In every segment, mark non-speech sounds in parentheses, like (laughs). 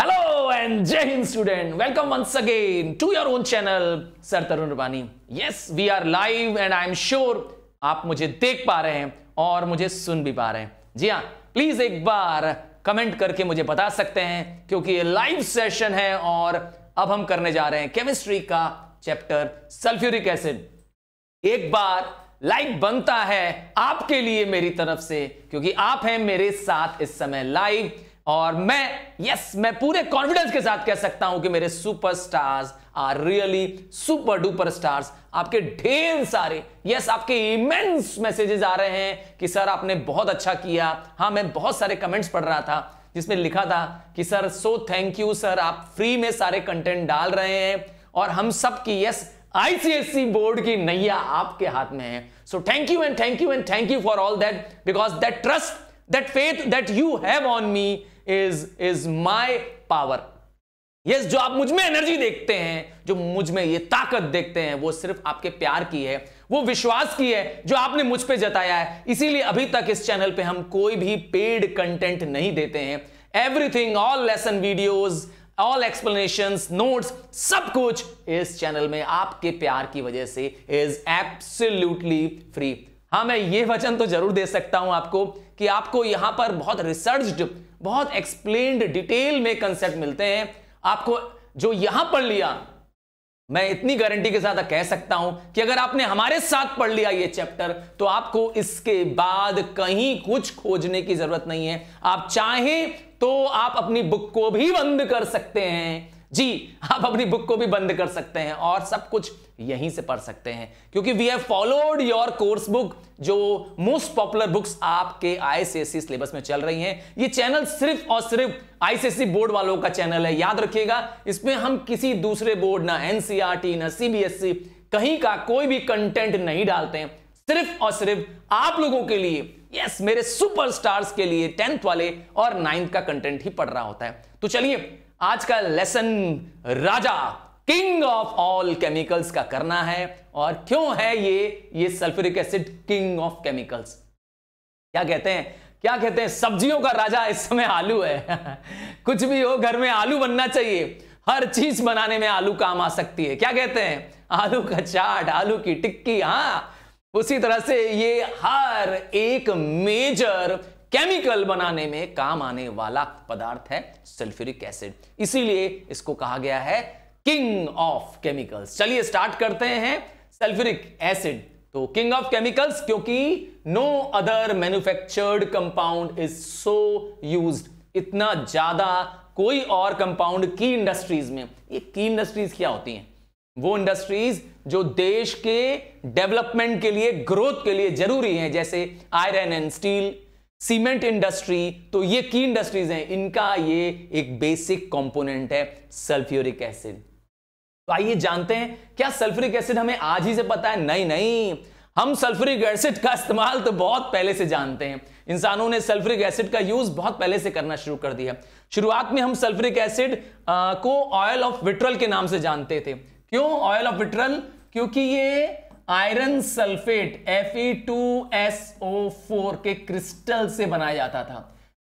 hello and Jai Hind student welcome once again to your own channel sir Tarun Rupani yes we are live and I am sure आप मुझे देख पा रहे हैं और मुझे सुन भी पा रहे हैं जी हाँ प्लीज एक बार कमेंट करके मुझे बता सकते हैं क्योंकि ये लाइव सेशन है और अब हम करने जा रहे हैं केमिस्ट्री का चैप्टर सल्फ्यूरिक एसिड एक बार लाइक बनता है आपके लिए मेरी तरफ से क्योंकि आप हैं मेरे साथ इस समय लाइव और मैं यस मैं पूरे कॉन्फिडेंस के साथ कह सकता हूं कि मेरे superstars are really super duper stars आपके ढेर सारे यस आपके इमेंस मैसेजेस आ रहे हैं कि सर आपने बहुत अच्छा किया हाँ मैं बहुत सारे कमेंट्स पढ़ रहा था जिसमें लिखा था कि sir so thank you sir आप फ्री में सारे कंटेंट डाल रहे हैं और हम सब की यस आईसीएससी बोर्ड की नैया आपके हाथ में है so thank you and thank you and thank you for all that because that trust that faith that you have on me is is my power yes yes, जो आप मुझ में एनर्जी देखते हैं जो मुझ में ये ताकत देखते हैं वो सिर्फ आपके प्यार की है वो विश्वास की है जो आपने मुझ पे जताया है इसीलिए अभी तक इस चैनल पे हम कोई भी पेड कंटेंट नहीं देते हैं everything all lesson videos all explanation notes सब कुछ इस चैनल में आपके प्यार की वजह से इज एब्सोल्युटली फ्री हाँ मैं ये वचन तो जरूर दे सकता हूं आपको कि आपको यहां पर बहुत रिसर्च बहुत एक्सप्लेन डिटेल में कंसेप्ट मिलते हैं आपको जो यहां पढ़ लिया मैं इतनी गारंटी के साथ कह सकता हूं कि अगर आपने हमारे साथ पढ़ लिया ये चैप्टर तो आपको इसके बाद कहीं कुछ खोजने की जरूरत नहीं है आप चाहें तो आप अपनी बुक को भी बंद कर सकते हैं जी आप अपनी बुक को भी बंद कर सकते हैं और सब कुछ यहीं से पढ़ सकते हैं क्योंकि we have followed your course book जो मोस्ट पॉपुलर बुक्स आपके आईसीएससी सिलेबस में चल रही हैं ये चैनल सिर्फ और सिर्फ आईसीएससी बोर्ड वालों का चैनल है याद रखिएगा इसमें हम किसी दूसरे बोर्ड ना एनसीईआरटी e ना सीबीएसई e, कहीं का कोई भी कंटेंट नहीं डालते हैं सिर्फ और सिर्फ आप लोगों के लिए यस मेरे सुपरस्टार्स के लिए टेंथ वाले और नाइन्थ का कंटेंट ही पढ़ रहा होता है तो चलिए आज का लेसन राजा किंग ऑफ ऑल केमिकल्स का करना है और क्यों है ये ये sulphuric acid king of chemicals क्या कहते हैं क्या कहते हैं सब्जियों का राजा इस समय आलू है (laughs) कुछ भी हो घर में आलू बनना चाहिए हर चीज बनाने में आलू काम आ सकती है क्या कहते हैं आलू का चाट आलू की टिक्की हाँ उसी तरह से ये हर एक मेजर केमिकल बनाने में काम आने वाला पदार्थ है सल्फ्यूरिक एसिड इसीलिए इसको कहा गया है किंग ऑफ केमिकल्स चलिए स्टार्ट करते हैं सल्फ्यूरिक एसिड तो किंग ऑफ केमिकल्स क्योंकि no other manufactured compound is so use इतना ज्यादा कोई और कंपाउंड की इंडस्ट्रीज में ये की इंडस्ट्रीज क्या होती हैं वो इंडस्ट्रीज जो देश के डेवलपमेंट के लिए ग्रोथ के लिए जरूरी हैं जैसे iron and steel cement industry तो ये की इंडस्ट्रीज हैं इनका ये एक बेसिक कंपोनेंट है सल्फ्यूरिक एसिड तो आइए जानते हैं क्या सल्फ्यूरिक एसिड हमें आज ही से पता है नहीं नहीं हम सल्फ्यूरिक एसिड का इस्तेमाल तो बहुत पहले से जानते हैं इंसानों ने सल्फ्यूरिक एसिड का यूज बहुत पहले से करना शुरू कर दिया शुरुआत में हम सल्फ्यूरिक एसिड को ऑयल ऑफ विट्रल के नाम से जानते थे क्यों ऑयल ऑफ विट्रल क्योंकि ये आयरन सल्फेट Fe2SO4 के क्रिस्टल से बनाया जाता था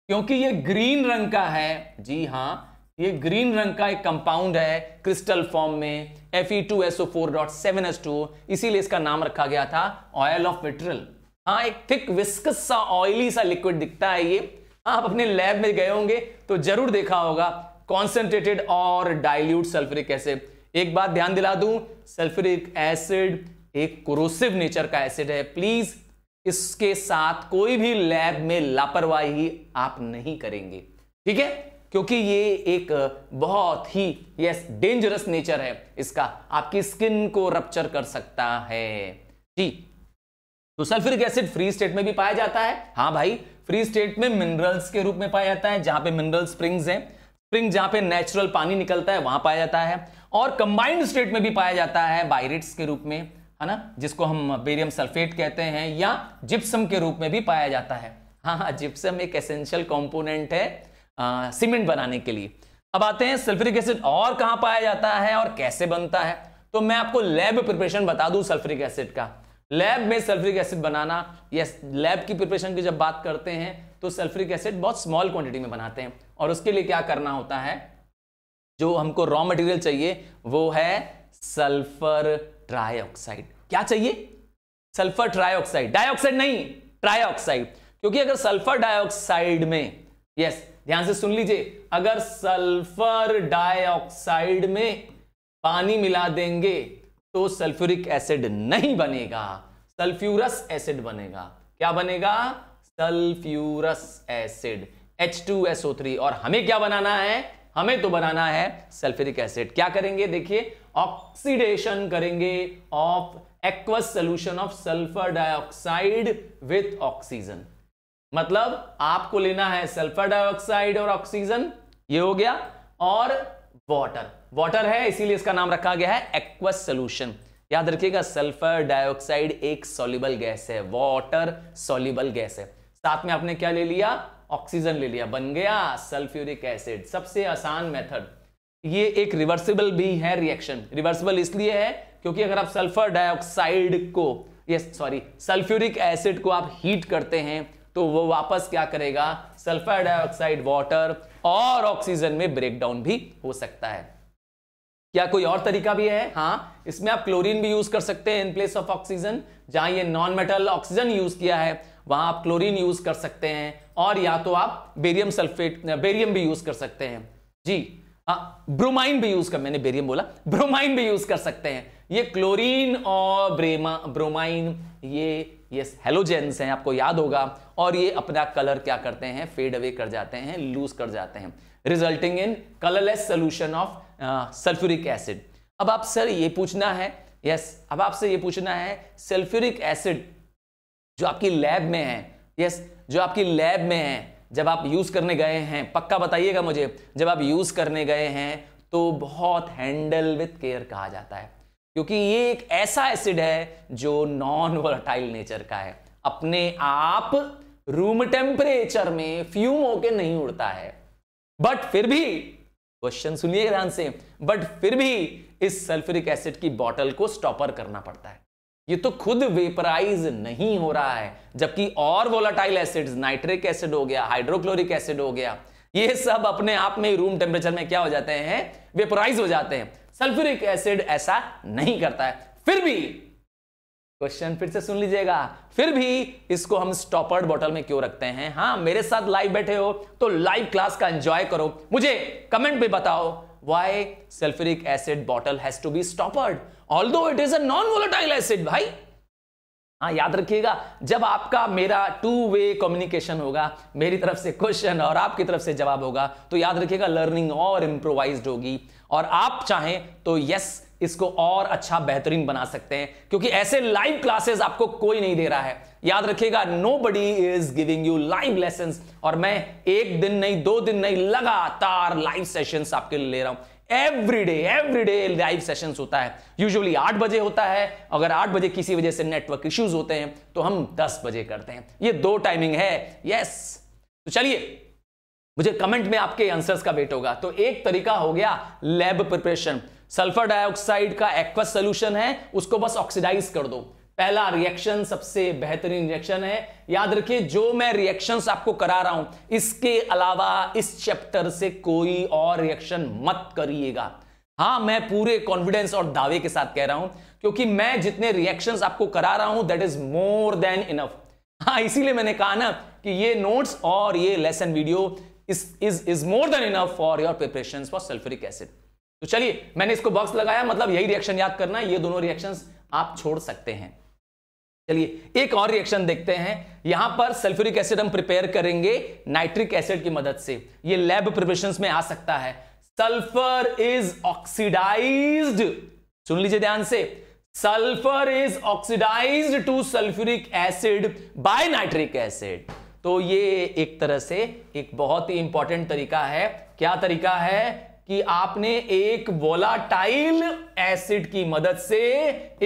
क्योंकि ये ग्रीन रंग का है जी हां ये ग्रीन रंग का एक कंपाउंड है क्रिस्टल फॉर्म में Fe2SO4.7H2 इसीलिए इसका नाम रखा गया था ऑयल ऑफ विट्रल हाँ एक थिक विस्कस सा ऑयली सा लिक्विड दिखता है ये हाँ, आप अपने लैब में गए होंगे तो जरूर देखा होगा कॉन्सेंट्रेटेड और डाइल्यूट सल्फ्यूरिक एसिड एक बात ध्यान दिला दूं सल्फ्यूरिक एसिड एक क्रोसिव नेचर का एसिड है प्लीज इसके साथ कोई भी लैब में लापरवाही आप नहीं करेंगे ठीक है क्योंकि ये एक बहुत ही यस डेंजरस नेचर है इसका आपकी स्किन को रप्चर कर सकता है जी तो सल्फ्यूरिक एसिड फ्री स्टेट में भी पाया जाता है हाँ भाई फ्री स्टेट में मिनरल्स के रूप में पाया जाता है जहां पे मिनरल स्प्रिंग्स हैं स्प्रिंग जहां पे नेचुरल पानी निकलता है वहां पाया जाता है और कंबाइंड स्टेट में भी पाया जाता है बाइरेट्स के रूप में है ना जिसको हम बेरियम सल्फेट कहते हैं या जिप्सम के रूप में भी पाया जाता है हाँ हाँ जिप्सम एक एसेंशियल कंपोनेंट है सीमेंट बनाने के लिए अब आते हैं सल्फ्यूरिक एसिड और कहाँ पाया जाता है और कैसे बनता है तो मैं आपको लैब प्रिपरेशन बता दूं सल्फ्रिक एसिड का लैब में सल्फ्रिक एसिड बनाना या लैब की प्रिपरेशन की जब बात करते हैं तो सल्फ्रिक एसिड बहुत स्मॉल क्वांटिटी में बनाते हैं और उसके लिए क्या करना होता है जो हमको रॉ मटेरियल चाहिए वो है सल्फर ट्राई क्या चाहिए सल्फर ट्राईऑक्साइड डाइऑक्साइड नहीं ट्राईऑक्साइड क्योंकि अगर सल्फर डाइऑक्साइड में यस ध्यान से सुन लीजिए अगर सल्फर डाइऑक्साइड में पानी मिला देंगे तो सल्फ्यूरिक एसिड नहीं बनेगा सल्फ्यूरस एसिड बनेगा क्या बनेगा सल्फ्यूरस एसिड H2SO3 और हमें क्या बनाना है हमें तो बनाना है सल्फ्यूरिक एसिड क्या करेंगे देखिए ऑक्सीडेशन करेंगे of aqueous solution of sulphur dioxide with oxygen मतलब आपको लेना है सल्फर डाइऑक्साइड और ऑक्सीजन ये हो गया और वाटर वाटर है इसीलिए इसका नाम रखा गया है एक्वस सोल्यूशन याद रखिएगा सल्फर डाइऑक्साइड एक सॉल्युबल गैस है वाटर सॉल्युबल गैस है साथ में आपने क्या ले लिया ऑक्सीजन ले लिया बन गया सल्फ्यूरिक एसिड सबसे आसान मेथड ये एक रिवर्सिबल भी है रिएक्शन रिवर्सिबल इसलिए है क्योंकि अगर आप सल्फर डाइऑक्साइड को यस सॉरी सल्फ्यूरिक एसिड को आप हीट करते हैं तो वो वापस क्या करेगा सल्फर डाइऑक्साइड वाटर और ऑक्सीजन में ब्रेकडाउन भी हो सकता है क्या कोई और तरीका भी है हाँ इसमें आप क्लोरीन भी यूज कर सकते हैं इन प्लेस ऑफ ऑक्सीजन जहां ये नॉन मेटल ऑक्सीजन यूज किया है वहां आप क्लोरीन यूज़ कर सकते हैं और या तो आप बेरियम सल्फेट बेरियम भी यूज़ कर सकते हैं जी हाँ, ब्रोमाइन भी यूज़ कर मैंने बेरियम बोला ब्रोमाइन भी यूज़ कर सकते हैं ये क्लोरीन और ब्रेमा ब्रोमाइन ये ये हेलोजेंस हैं आपको याद होगा और ये अपना कलर क्या करते हैं फेड अवे कर जाते हैं लूज कर जाते हैं resulting in colourless solution of sulphuric acid अब आप सर ये पूछना है यस yes, अब आपसे ये पूछना है सल्फ्यूरिक एसिड जो आपकी लैब में है यस जो आपकी लैब में है जब आप यूज़ करने गए हैं पक्का बताइएगा मुझे जब आप यूज़ करने गए हैं तो बहुत हैंडल विथ केयर कहा जाता है क्योंकि ये एक ऐसा एसिड है जो नॉन वर्टाइल नेचर का है अपने आप रूम टेम्परेचर में फ्यूम होके नहीं उड़ता है बट फिर भी क्वेश्चन सुनिए ध्यान से बट फिर भी इस सल्फ्यूरिक एसिड की बॉटल को स्टॉपर करना पड़ता है ये तो खुद वेपराइज नहीं हो रहा है जबकि और वोलाटाइल एसिड्स नाइट्रिक एसिड हो गया हाइड्रोक्लोरिक एसिड हो गया ये सब अपने आप में रूम टेम्परेचर में क्या हो जाते हैं वेपराइज हो जाते हैं सल्फ्यूरिक एसिड ऐसा नहीं करता है फिर भी क्वेश्चन फिर से सुन लीजिएगा फिर भी इसको हम स्टॉपर्ड बॉटल में क्यों रखते हैं हाँ मेरे साथ लाइव बैठे हो तो लाइव क्लास का एंजॉय करो मुझे कमेंट में बताओ why sulphuric acid bottle has to be stoppered although it is an non volatile acid भाई हाँ याद रखिएगा जब आपका मेरा टू वे कम्युनिकेशन होगा मेरी तरफ से क्वेश्चन और आपकी तरफ से जवाब होगा तो याद रखिएगा लर्निंग और इंप्रोवाइज होगी और आप चाहें तो यस इसको और अच्छा बेहतरीन बना सकते हैं क्योंकि ऐसे लाइव क्लासेस आपको कोई नहीं दे रहा है याद रखिएगा nobody is giving you live lesson और मैं एक दिन नहीं दो दिन नहीं लगातार लाइव सेशन आपके लिए ले रहा हूं every day every day live session होता है यूजली आठ बजे होता है अगर आठ बजे किसी वजह से नेटवर्क इश्यूज होते हैं तो हम दस बजे करते हैं ये दो टाइमिंग है यस तो चलिए मुझे कमेंट में आपके आंसर्स का वेट होगा तो एक तरीका हो गया लैब प्रिपरेशन सल्फर डाइऑक्साइड का एक्वस सोल्यूशन है उसको बस ऑक्सीडाइज कर दो पहला रिएक्शन सबसे बेहतरीन रिएक्शन है याद रखिए जो मैं रिएक्शंस आपको करा रहा हूं इसके अलावा इस चैप्टर से कोई और रिएक्शन मत करिएगा हां मैं पूरे कॉन्फिडेंस और दावे के साथ कह रहा हूं क्योंकि मैं जितने रिएक्शंस आपको करा रहा हूं that is more than enough हाँ इसीलिए मैंने कहा ना कि ये नोट्स और ये lesson video is is more than enough for your preparation for sulphuric acid तो चलिए मैंने इसको बॉक्स लगाया मतलब यही रिएक्शन याद करना ये दोनों रिएक्शंस आप छोड़ सकते हैं चलिए एक और रिएक्शन देखते हैं यहां पर सल्फ्यूरिक एसिड हम प्रिपेयर करेंगे नाइट्रिक एसिड की मदद से ये लैब प्रिपरेशन में आ सकता है सल्फर इज ऑक्सीडाइज्ड सुन लीजिए ध्यान से sulphur is oxidised to sulphuric acid by nitric acid तो ये एक तरह से एक बहुत ही इंपॉर्टेंट तरीका है क्या तरीका है कि आपने एक वोलाटाइल एसिड की मदद से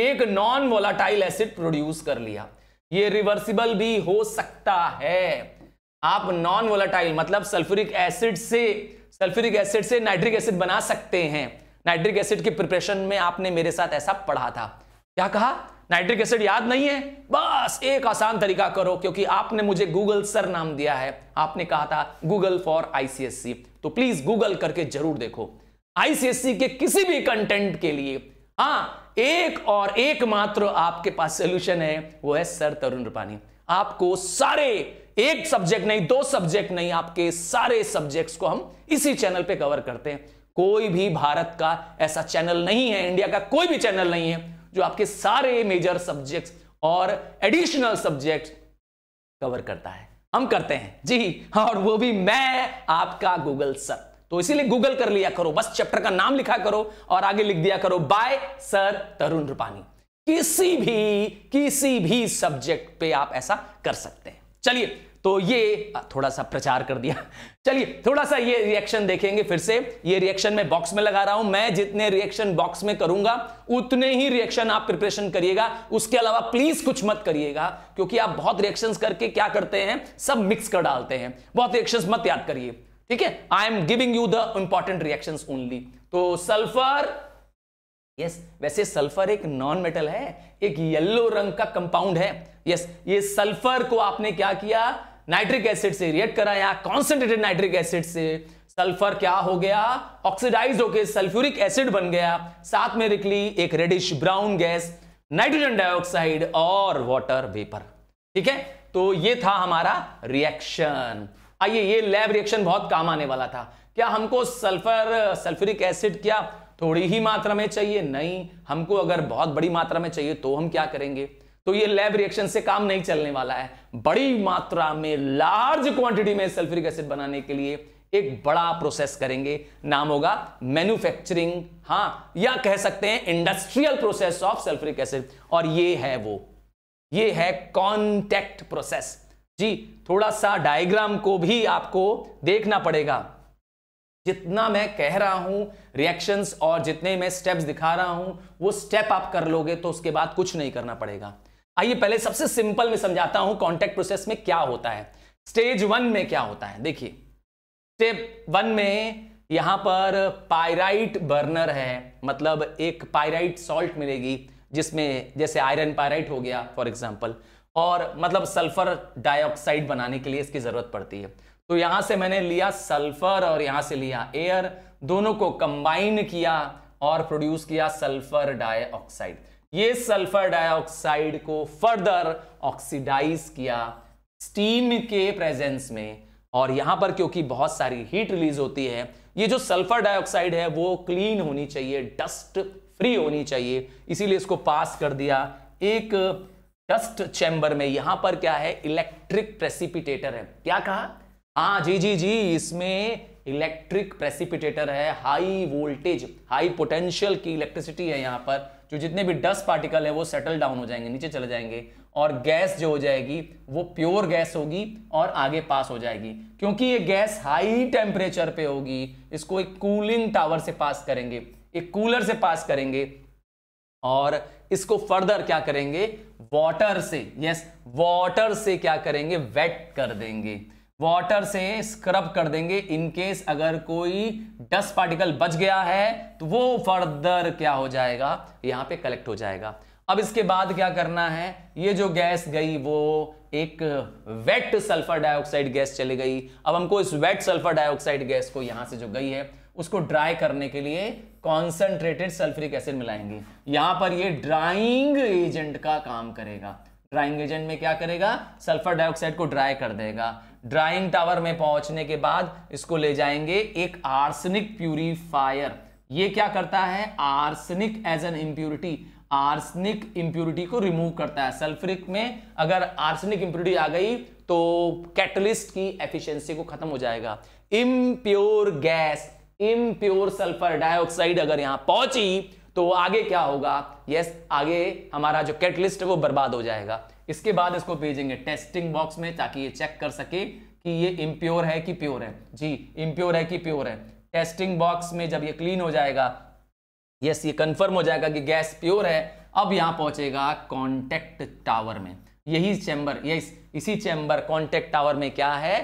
एक नॉन वोलाटाइल एसिड प्रोड्यूस कर लिया ये रिवर्सिबल भी हो सकता है आप नॉन वोलाटाइल मतलब सल्फ्यूरिक एसिड से सल्फ्यूरिक एसिड से नाइट्रिक एसिड बना सकते हैं नाइट्रिक एसिड के प्रिपरेशन में आपने मेरे साथ ऐसा पढ़ा था क्या कहा नाइट्रिक एसिड याद नहीं है बस एक आसान तरीका करो क्योंकि आपने मुझे गूगल सर नाम दिया है आपने कहा था गूगल फॉर आईसीएससी तो प्लीज गूगल करके जरूर देखो आईसीएससी के किसी भी कंटेंट के लिए हाँ एक और एक मात्र आपके पास सोल्यूशन है वो है सर तरुण रूपानी आपको सारे एक सब्जेक्ट नहीं दो सब्जेक्ट नहीं आपके सारे सब्जेक्ट्स को हम इसी चैनल पे कवर करते हैं कोई भी भारत का ऐसा चैनल नहीं है इंडिया का कोई भी चैनल नहीं है जो आपके सारे मेजर सब्जेक्ट्स और एडिशनल सब्जेक्ट कवर करता है हम करते हैं जी हाँ, और वो भी मैं आपका गूगल सर तो इसीलिए गूगल कर लिया करो बस चैप्टर का नाम लिखा करो और आगे लिख दिया करो बाय सर तरुण रूपानी किसी भी किसी भी सब्जेक्ट पे आप ऐसा कर सकते हैं चलिए तो ये थोड़ा सा प्रचार कर दिया चलिए थोड़ा सा ये रिएक्शन देखेंगे फिर से ये रिएक्शन मैं बॉक्स में लगा रहा हूं मैं जितने रिएक्शन बॉक्स में करूंगा उतने ही रिएक्शन आप प्रिपरेशन करिएगा उसके अलावा प्लीज कुछ मत करिएगा क्योंकि आप बहुत रिएक्शन करके क्या करते हैं सब मिक्स कर डालते हैं बहुत रिएक्शन मत याद करिए ठीक है I am giving you the important reaction only तो सल्फर यस yes, वैसे सल्फर एक नॉन मेटल है एक येलो रंग का कंपाउंड है यस yes, ये सल्फर को आपने क्या किया नाइट्रिक एसिड से रिएक्ट करा कॉन्सेंट्रेटेड नाइट्रिक एसिड से सल्फर क्या हो गया ऑक्सीडाइज होकर सल्फ्यूरिक एसिड बन गया साथ में निकली एक reddish brown gas nitrogen dioxide और वाटर वेपर ठीक है तो ये था हमारा रिएक्शन आइए ये लैब रिएक्शन बहुत काम आने वाला था क्या हमको सल्फर सल्फ्यूरिक एसिड क्या थोड़ी ही मात्रा में चाहिए नहीं हमको अगर बहुत बड़ी मात्रा में चाहिए तो हम क्या करेंगे तो ये लैब रिएक्शन से काम नहीं चलने वाला है बड़ी मात्रा में लार्ज क्वांटिटी में सल्फ्यूरिक एसिड बनाने के लिए एक बड़ा प्रोसेस करेंगे नाम होगा मैन्युफैक्चरिंग हां या कह सकते हैं industrial process of sulphuric acid और ये है वो ये है कॉन्टैक्ट प्रोसेस जी थोड़ा सा डायग्राम को भी आपको देखना पड़ेगा जितना मैं कह रहा हूं रिएक्शंस और जितने मैं स्टेप्स दिखा रहा हूं वो स्टेप आप कर लोगे तो उसके बाद कुछ नहीं करना पड़ेगा आइए पहले सबसे सिंपल में समझाता हूं कॉन्टैक्ट प्रोसेस में क्या होता है स्टेज वन में क्या होता है देखिए स्टेप वन में यहां पर पायराइट बर्नर है मतलब एक पायराइट सॉल्ट मिलेगी जिसमें जैसे आयरन पायराइट हो गया फॉर एग्जाम्पल और मतलब सल्फर डाइऑक्साइड बनाने के लिए इसकी जरूरत पड़ती है तो यहां से मैंने लिया सल्फर और यहां से लिया एयर दोनों को कंबाइन किया और प्रोड्यूस किया सल्फर डाइऑक्साइड ये सल्फर डाइऑक्साइड को फर्दर ऑक्सीडाइज किया स्टीम के प्रेजेंस में और यहां पर क्योंकि बहुत सारी हीट रिलीज होती है ये जो सल्फर डाइऑक्साइड है वो क्लीन होनी चाहिए डस्ट फ्री होनी चाहिए इसीलिए इसको पास कर दिया एक डस्ट चैम्बर में यहां पर क्या है इलेक्ट्रिक प्रेसिपिटेटर है क्या कहा हाँ जी जी जी इसमें इलेक्ट्रिक प्रेसिपिटेटर है हाई वोल्टेज हाई पोटेंशियल की इलेक्ट्रिसिटी है यहाँ पर जो जितने भी डस्ट पार्टिकल है वो सेटल डाउन हो जाएंगे नीचे चले जाएंगे और गैस जो हो जाएगी वो प्योर गैस होगी और आगे पास हो जाएगी क्योंकि ये गैस हाई टेम्परेचर पे होगी इसको एक कूलिंग टावर से पास करेंगे एक कूलर से पास करेंगे और इसको फर्दर क्या करेंगे वाटर से यस वाटर से क्या करेंगे वेट कर देंगे वाटर से स्क्रब कर देंगे इनकेस अगर कोई डस्ट पार्टिकल बच गया है तो वो फर्दर क्या हो जाएगा यहाँ पे कलेक्ट हो जाएगा अब इसके बाद क्या करना है ये जो गैस गई वो एक वेट सल्फर डाइऑक्साइड गैस चली गई अब हमको इस वेट सल्फर डाइऑक्साइड गैस को यहां से जो गई है उसको ड्राई करने के लिए कॉन्सेंट्रेटेड सल्फरिक एसिड मिलाएंगे यहां पर ये ड्राइंग एजेंट का काम करेगा ड्राइंग एजेंट में क्या करेगा सल्फर डाइऑक्साइड को ड्राई कर देगा ड्राइंग टावर में पहुंचने के बाद इसको ले जाएंगे एक आर्सनिक प्यूरीफायर ये क्या करता है arsenic as an impurity arsenic impurity को रिमूव करता है सल्फ्रिक में अगर आर्सनिक इंप्यूरिटी आ गई तो कैटलिस्ट की एफिशिएंसी को खत्म हो जाएगा impure gas impure sulphur dioxide अगर यहां पहुंची तो आगे क्या होगा यस yes, आगे हमारा जो कैटलिस्ट है वो बर्बाद हो जाएगा इसके बाद इसको भेजेंगे टेस्टिंग बॉक्स में ताकि ये चेक कर सके कि ये इम्प्योर है कि प्योर है जी इम्प्योर है कि प्योर है टेस्टिंग बॉक्स में जब ये क्लीन हो जाएगा यस ये कंफर्म हो जाएगा कि गैस प्योर है अब यहां पहुंचेगा कॉन्टेक्ट टावर में यही चैम्बर यस इसी चैम्बर कॉन्टेक्ट टावर में क्या है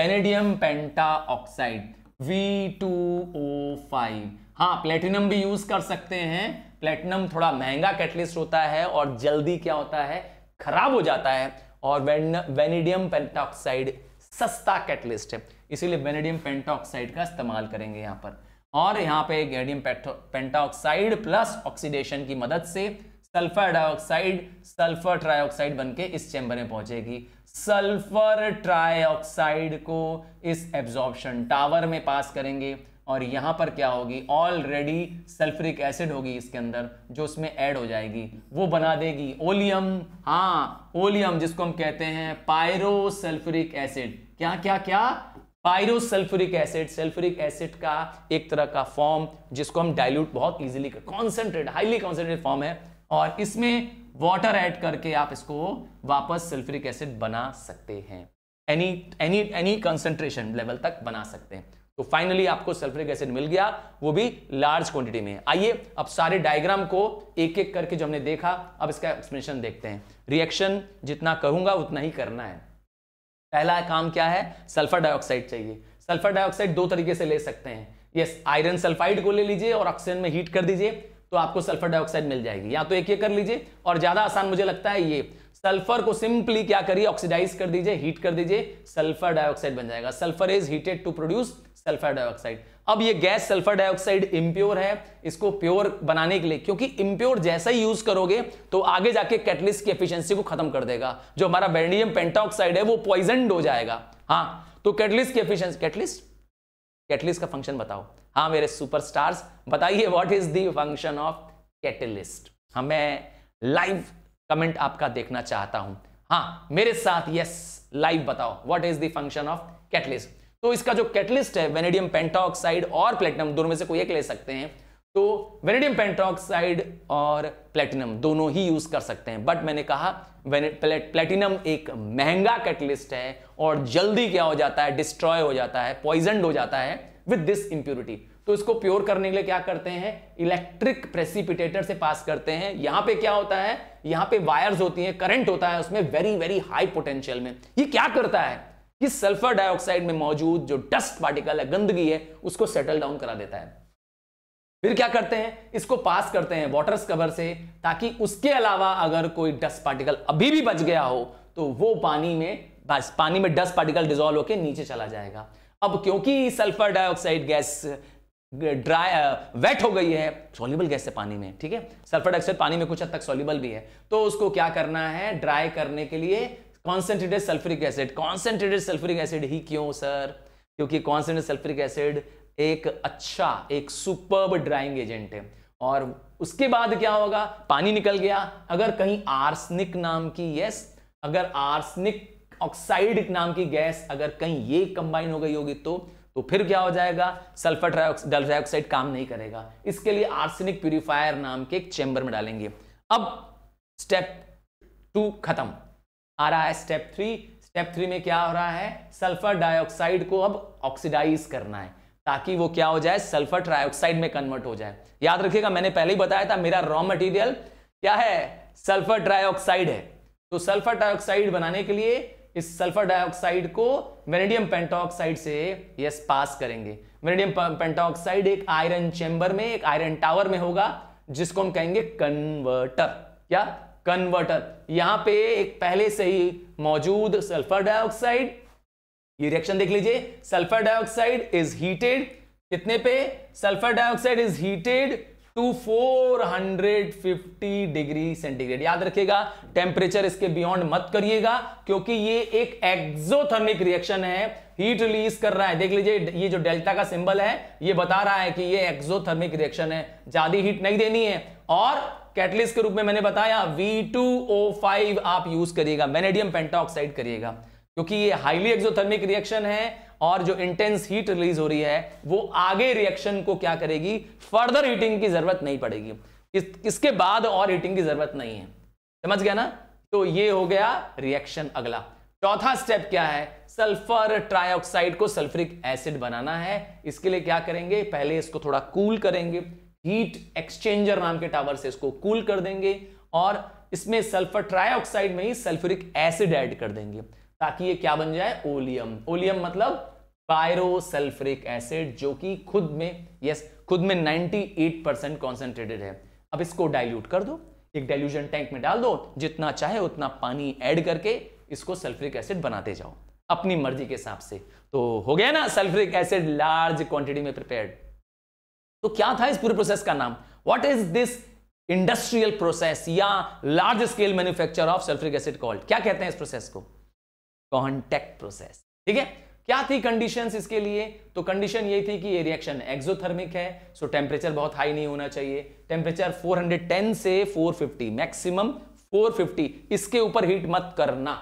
vanadium pentoxide V two O five हाँ प्लेटिनम भी यूज कर सकते हैं प्लेटिनम थोड़ा महंगा कैटलिस्ट होता है और जल्दी क्या होता है खराब हो जाता है और वेनेडियम पेंटॉक्साइड सस्ता कैटलिस्ट है इसीलिए वेनेडियम पेंटाऑक्साइड का इस्तेमाल करेंगे यहाँ पर और यहाँ पे गैडियम पेंटाऑक्साइड प्लस ऑक्सीडेशन की मदद से सल्फर डाइऑक्साइड सल्फर ट्राइऑक्साइड बनके इस चैम्बर में पहुंचेगी सल्फर ट्राइऑक्साइड को इस एब्जॉर्प्शन टावर में पास करेंगे और यहां पर क्या होगी ऑलरेडी सल्फ्रिक एसिड होगी इसके अंदर जो उसमें ऐड हो जाएगी वो बना देगी ओलियम हाँ ओलियम जिसको हम कहते हैं पायरोसल्फ्रिक एसिड क्या क्या क्या पायरोसल्फ्रिक एसिड सल्फ्रिक एसिड का एक तरह का फॉर्म जिसको हम डाइल्यूट बहुत easily concentrate highly concentrate form है और इसमें वाटर ऐड करके आप इसको वापस सल्फ्रिक एसिड बना सकते हैं any any any concentration level तक बना सकते हैं तो फाइनली आपको सल्फ्रिक एसिड मिल गया वो भी लार्ज क्वांटिटी में आइए अब सारे डायग्राम को एक एक करके जो हमने देखा अब इसका एक्सप्लेनेशन देखते हैं रिएक्शन जितना कहूंगा उतना ही करना है पहला काम क्या है सल्फर डाइऑक्साइड चाहिए सल्फर डाइऑक्साइड दो तरीके से ले सकते हैं यस आयरन सल्फाइड को ले लीजिए और ऑक्सीजन में हीट कर दीजिए तो आपको सल्फर डाइऑक्साइड मिल जाएगी या तो एक एक कर लीजिए और ज्यादा आसान मुझे लगता है ये सल्फर को सिंपली क्या करिए ऑक्सीडाइज कर दीजिए हीट कर दीजिए सल्फर डाइऑक्साइड बन जाएगा sulphur is heated to produce sulphur dioxide अब ये गैस सल्फर डाइऑक्साइड इम्प्योर है इसको प्योर बनाने के लिए क्योंकि इम्प्योर जैसा ही यूज करोगे तो आगे जाके कैटलिस्ट की एफिशिएंसी को खत्म कर देगा जो हमारा बेरिडियम पेंटाऑक्साइड है वो पॉइजन हो जाएगा हाँ तो कैटलिस्ट की एफिशिएंसी कैटलिस्ट कैटलिस्ट का फंक्शन बताओ हाँ मेरे स्टार्स बताइए what is function of catalyst हमें लाइव कमेंट आपका देखना चाहता हूं हाँ मेरे साथ यस लाइव बताओ what is the function of catalyst तो इसका जो कैटलिस्ट है वेनेडियम पेंटाऑक्साइड और प्लेटिनम दोनों में से कोई एक ले सकते हैं तो वेनेडियम पेंटाऑक्साइड और प्लेटिनम दोनों ही यूज कर सकते हैं बट मैंने कहा प्लेटिनम एक महंगा कैटलिस्ट है और जल्दी क्या हो जाता है डिस्ट्रॉय हो जाता है पॉइजन हो जाता है विद दिस इंप्योरिटी तो इसको प्योर करने के लिए क्या करते हैं इलेक्ट्रिक प्रेसिपिटेटर से पास करते हैं यहां पे क्या होता है यहां पे वायर्स होती हैं करंट होता है उसमें वेरी वेरी हाई पोटेंशियल में ये क्या करता है कि सल्फर डाइऑक्साइड में मौजूद जो डस्ट पार्टिकल है गंदगी है उसको सेटल डाउन करा देता है फिर क्या करते हैं इसको पास करते हैं वाटर कवर से ताकि उसके अलावा अगर कोई डस्ट पार्टिकल अभी भी बच गया हो तो वो पानी में बस पानी में डस्ट पार्टिकल डिजोल्व होकर नीचे चला जाएगा अब क्योंकि sulphur dioxide gas dry wet हो गई है सोल्यूबल गैस है पानी में ठीक है सल्फर डाइऑक्साइड पानी में कुछ हद तक सोल्यूबल भी है तो उसको क्या करना है ड्राई करने के लिए concentrated sulphuric acid concentrated sulphuric acid ही क्यों सर क्योंकि कॉन्सेंट्रेटेड सल्फ्रिक एसिड एक अच्छा एक सुपर्ब ड्राइंग एजेंट है और उसके बाद क्या होगा पानी निकल गया अगर कहीं आर्सनिक नाम की यस अगर आर्सनिक ऑक्साइड नाम की गैस अगर कहीं ये कंबाइन हो गई होगी तो तो फिर क्या हो जाएगा सल्फर डाइऑक्साइड काम नहीं करेगा इसके लिए आर्सेनिक प्यूरिफायर नाम के एक चैम्बर में डालेंगे अब स्टेप टू खत्म आ रहा है स्टेप थ्री स्टेप थ्री में क्या हो रहा है सल्फर डाइऑक्साइड को अब ऑक्सीडाइज करना है ताकि वो क्या हो जाए सल्फर ट्राइऑक्साइड में कन्वर्ट हो जाए याद रखिएगा मैंने पहले ही बताया था मेरा रॉ मटेरियल क्या है सल्फर ट्राइऑक्साइड है तो सल्फर ट्राइऑक्साइड बनाने के लिए इस सल्फर डाइऑक्साइड को वेनेडियम पेंटाऑक्साइड से यस पास करेंगे वेनेडियम पेंटाऑक्साइड एक आयरन चेंबर में एक आयरन टावर में होगा जिसको हम कहेंगे कन्वर्टर क्या कन्वर्टर यहां पे एक पहले से ही मौजूद सल्फर डाइऑक्साइड ये रिएक्शन देख लीजिए सल्फर डाइऑक्साइड इज हीटेड कितने पे sulphur dioxide is heated to 450 degree centigrade याद रखिएगा टेम्परेचर इसके बियॉन्ड मत करिएगा क्योंकि ये एक एक्सोथर्मिक रिएक्शन है हीट रिलीज कर रहा है देख लीजिए ये जो डेल्टा का सिंबल है ये बता रहा है कि ये एक्सोथर्मिक रिएक्शन है ज्यादा हीट नहीं देनी है और कैटलिस्ट के रूप में मैंने बताया फाइव आप यूज करिएगा मैनेडियम पेंटाऑक्साइड करिएगा क्योंकि ये हाईली एक्सोथर्मिक रिएक्शन है और जो इंटेंस हीट रिलीज हो रही है वो आगे रिएक्शन को क्या करेगी फर्दर हीटिंग की जरूरत नहीं पड़ेगी इस, इसके बाद और हीटिंग की जरूरत नहीं है समझ गया ना तो ये हो गया रिएक्शन अगला चौथा स्टेप क्या है सल्फर ट्राइऑक्साइड को सल्फ्रिक एसिड बनाना है इसके लिए क्या करेंगे पहले इसको थोड़ा कूल करेंगे हीट एक्सचेंजर नाम के टावर से इसको कूल कर देंगे और इसमें सल्फर ट्राइऑक्साइड में ही सल्फरिक एसिड ऐड कर देंगे ताकि ये क्या बन जाए ओलियम ओलियम मतलब पायरोसल्फ्रिक एसिड जो कि खुद में यस खुद में 98 परसेंट कॉन्सेंट्रेटेड है अब इसको डाइल्यूट कर दो एक डाइल्यूशन टैंक में डाल दो जितना चाहे उतना पानी ऐड करके इसको सल्फ्रिक एसिड बनाते जाओ अपनी मर्जी के हिसाब से तो हो गया ना सल्फ्रिक एसिड लार्ज क्वांटिटी में प्रिपेयर्ड तो क्या था इस पूरे प्रोसेस का नाम what is this industrial process या large scale manufacture of sulphuric acid called क्या कहते हैं इस प्रोसेस को कॉन्टैक्ट प्रोसेस ठीक है क्या थी कंडीशन इसके लिए तो कंडीशन यही थी कि ये रिएक्शन एक्सोथर्मिक है सो टेम्परेचर बहुत हाई नहीं होना चाहिए टेम्परेचर 410 से 450 मैक्सिमम 450 इसके ऊपर हीट मत करना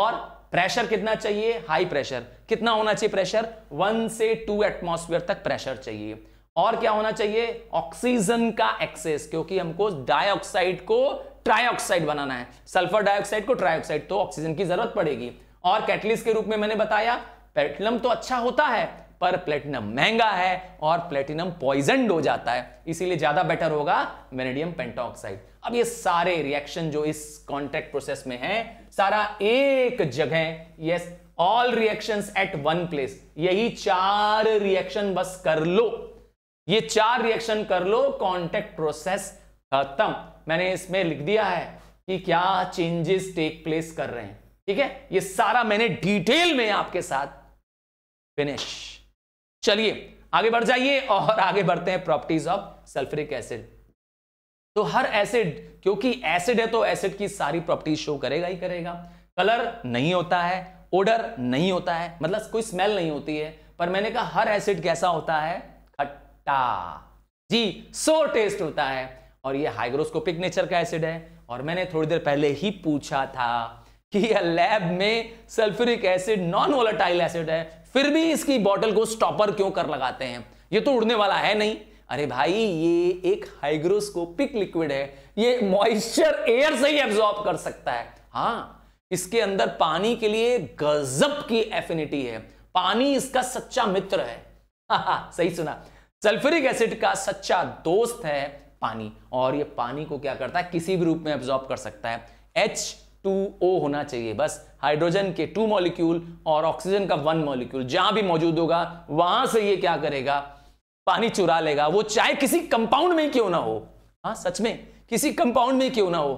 और प्रेशर कितना चाहिए हाई प्रेशर कितना होना चाहिए प्रेशर वन से टू एटमोस्फेयर तक प्रेशर चाहिए और क्या होना चाहिए ऑक्सीजन का एक्सेस क्योंकि हमको डाइऑक्साइड को ट्राइऑक्साइड बनाना है सल्फर डाइऑक्साइड को ट्राइऑक्साइड तो ऑक्सीजन की जरूरत पड़ेगी और कैटलिस्ट के रूप में मैंने बताया प्लेटिनम तो अच्छा होता है पर प्लेटिनम महंगा है और प्लेटिनम पॉइजनड हो जाता है इसीलिए ज्यादा बेटर होगा वेनेडियम पेंटोक्साइड अब ये सारे रिएक्शन जो इस कॉन्ट्रैक्ट प्रोसेस में है सारा एक जगह yes all reaction at one place यही चार रिएक्शन बस कर लो ये चार रिएक्शन कर लो कॉन्टेक्ट प्रोसेस खत्म मैंने इसमें लिख दिया है कि क्या चेंजेस टेक प्लेस कर रहे हैं ठीक है ये सारा मैंने डिटेल में आपके साथ फिनिश चलिए आगे बढ़ जाइए और आगे बढ़ते हैं प्रॉपर्टीज ऑफ सल्फ्रिक एसिड तो हर एसिड क्योंकि एसिड है तो एसिड की सारी प्रॉपर्टीज शो करेगा ही करेगा कलर नहीं होता है ओडर नहीं होता है मतलब कोई स्मेल नहीं होती है पर मैंने कहा हर एसिड कैसा होता है खट्टा जी सो टेस्ट होता है और ये हाइग्रोस्कोपिक नेचर का एसिड है और मैंने थोड़ी देर पहले ही पूछा था कि यह लैब में sulphuric acid non volatile acid है फिर भी इसकी बॉटल को स्टॉपर क्यों कर लगाते हैं ये तो उड़ने वाला है नहीं अरे भाई ये एक हाइग्रोस्कोपिक लिक्विड है ये मॉइस्चर एयर से ही एब्जॉर्ब कर सकता है हाँ इसके अंदर पानी के लिए गजब की एफिनिटी है पानी इसका सच्चा मित्र है (laughs) हाँ, हाँ, सही सुना सल्फ्यूरिक एसिड का सच्चा दोस्त है पानी और ये पानी को क्या करता है किसी भी रूप में एब्जॉर्ब कर सकता है एच टू ओ होना चाहिए बस हाइड्रोजन के टू मॉलिक्यूल और ऑक्सीजन का वन मॉलिक्यूल जहां भी मौजूद होगा वहां से ये क्या करेगा पानी चुरा लेगा वो चाहे किसी कंपाउंड में क्यों ना हो हाँ सच में किसी कंपाउंड में क्यों ना हो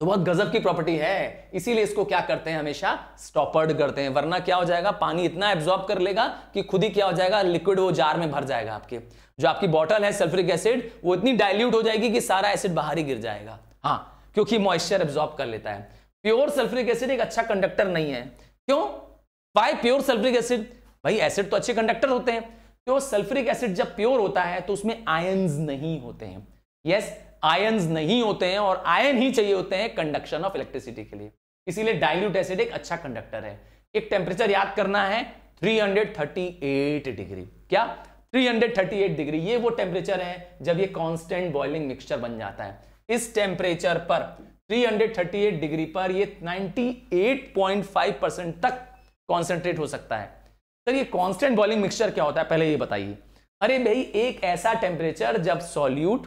तो बहुत गजब की प्रॉपर्टी है इसीलिए इसको क्या करते हैं हमेशा स्टॉपर्ड करते हैं वरना क्या हो जाएगा पानी इतना एब्जॉर्ब कर लेगा कि खुद ही क्या हो जाएगा लिक्विड वो जार में भर जाएगा आपके जो आपकी बॉटल है सल्फ्रिक एसिड वो इतनी डाइल्यूट हो जाएगी कि सारा एसिड बाहर ही गिर जाएगा हाँ क्योंकि मॉइस्चर एब्जॉर्ब कर लेता है प्योर सल्फ्रिक एसिड एक अच्छा कंडक्टर नहीं है क्यों वाई प्योर सल्फ्रिक एसिड भाई एसिड तो अच्छे कंडक्टर होते हैं तो सल्फ्रिक एसिड जब प्योर होता है तो उसमें आयंस नहीं होते हैं यस yes, आयंस नहीं होते हैं और आयन ही चाहिए होते हैं कंडक्शन ऑफ इलेक्ट्रिसिटी के लिए इसीलिए डाइल्यूट एसिड एक अच्छा कंडक्टर है एक टेम्परेचर याद करना है 338 डिग्री क्या 338 डिग्री ये वो टेम्परेचर है जब ये कांस्टेंट बॉइलिंग मिक्सचर बन जाता है इस टेम्परेचर पर 338 डिग्री पर ये 98.5 परसेंट तक कॉन्सेंट्रेट हो सकता है सर ये कॉन्स्टेंट बॉइलिंग मिक्सचर क्या होता है पहले ये बताइए अरे भाई एक ऐसा टेम्परेचर जब सॉल्यूट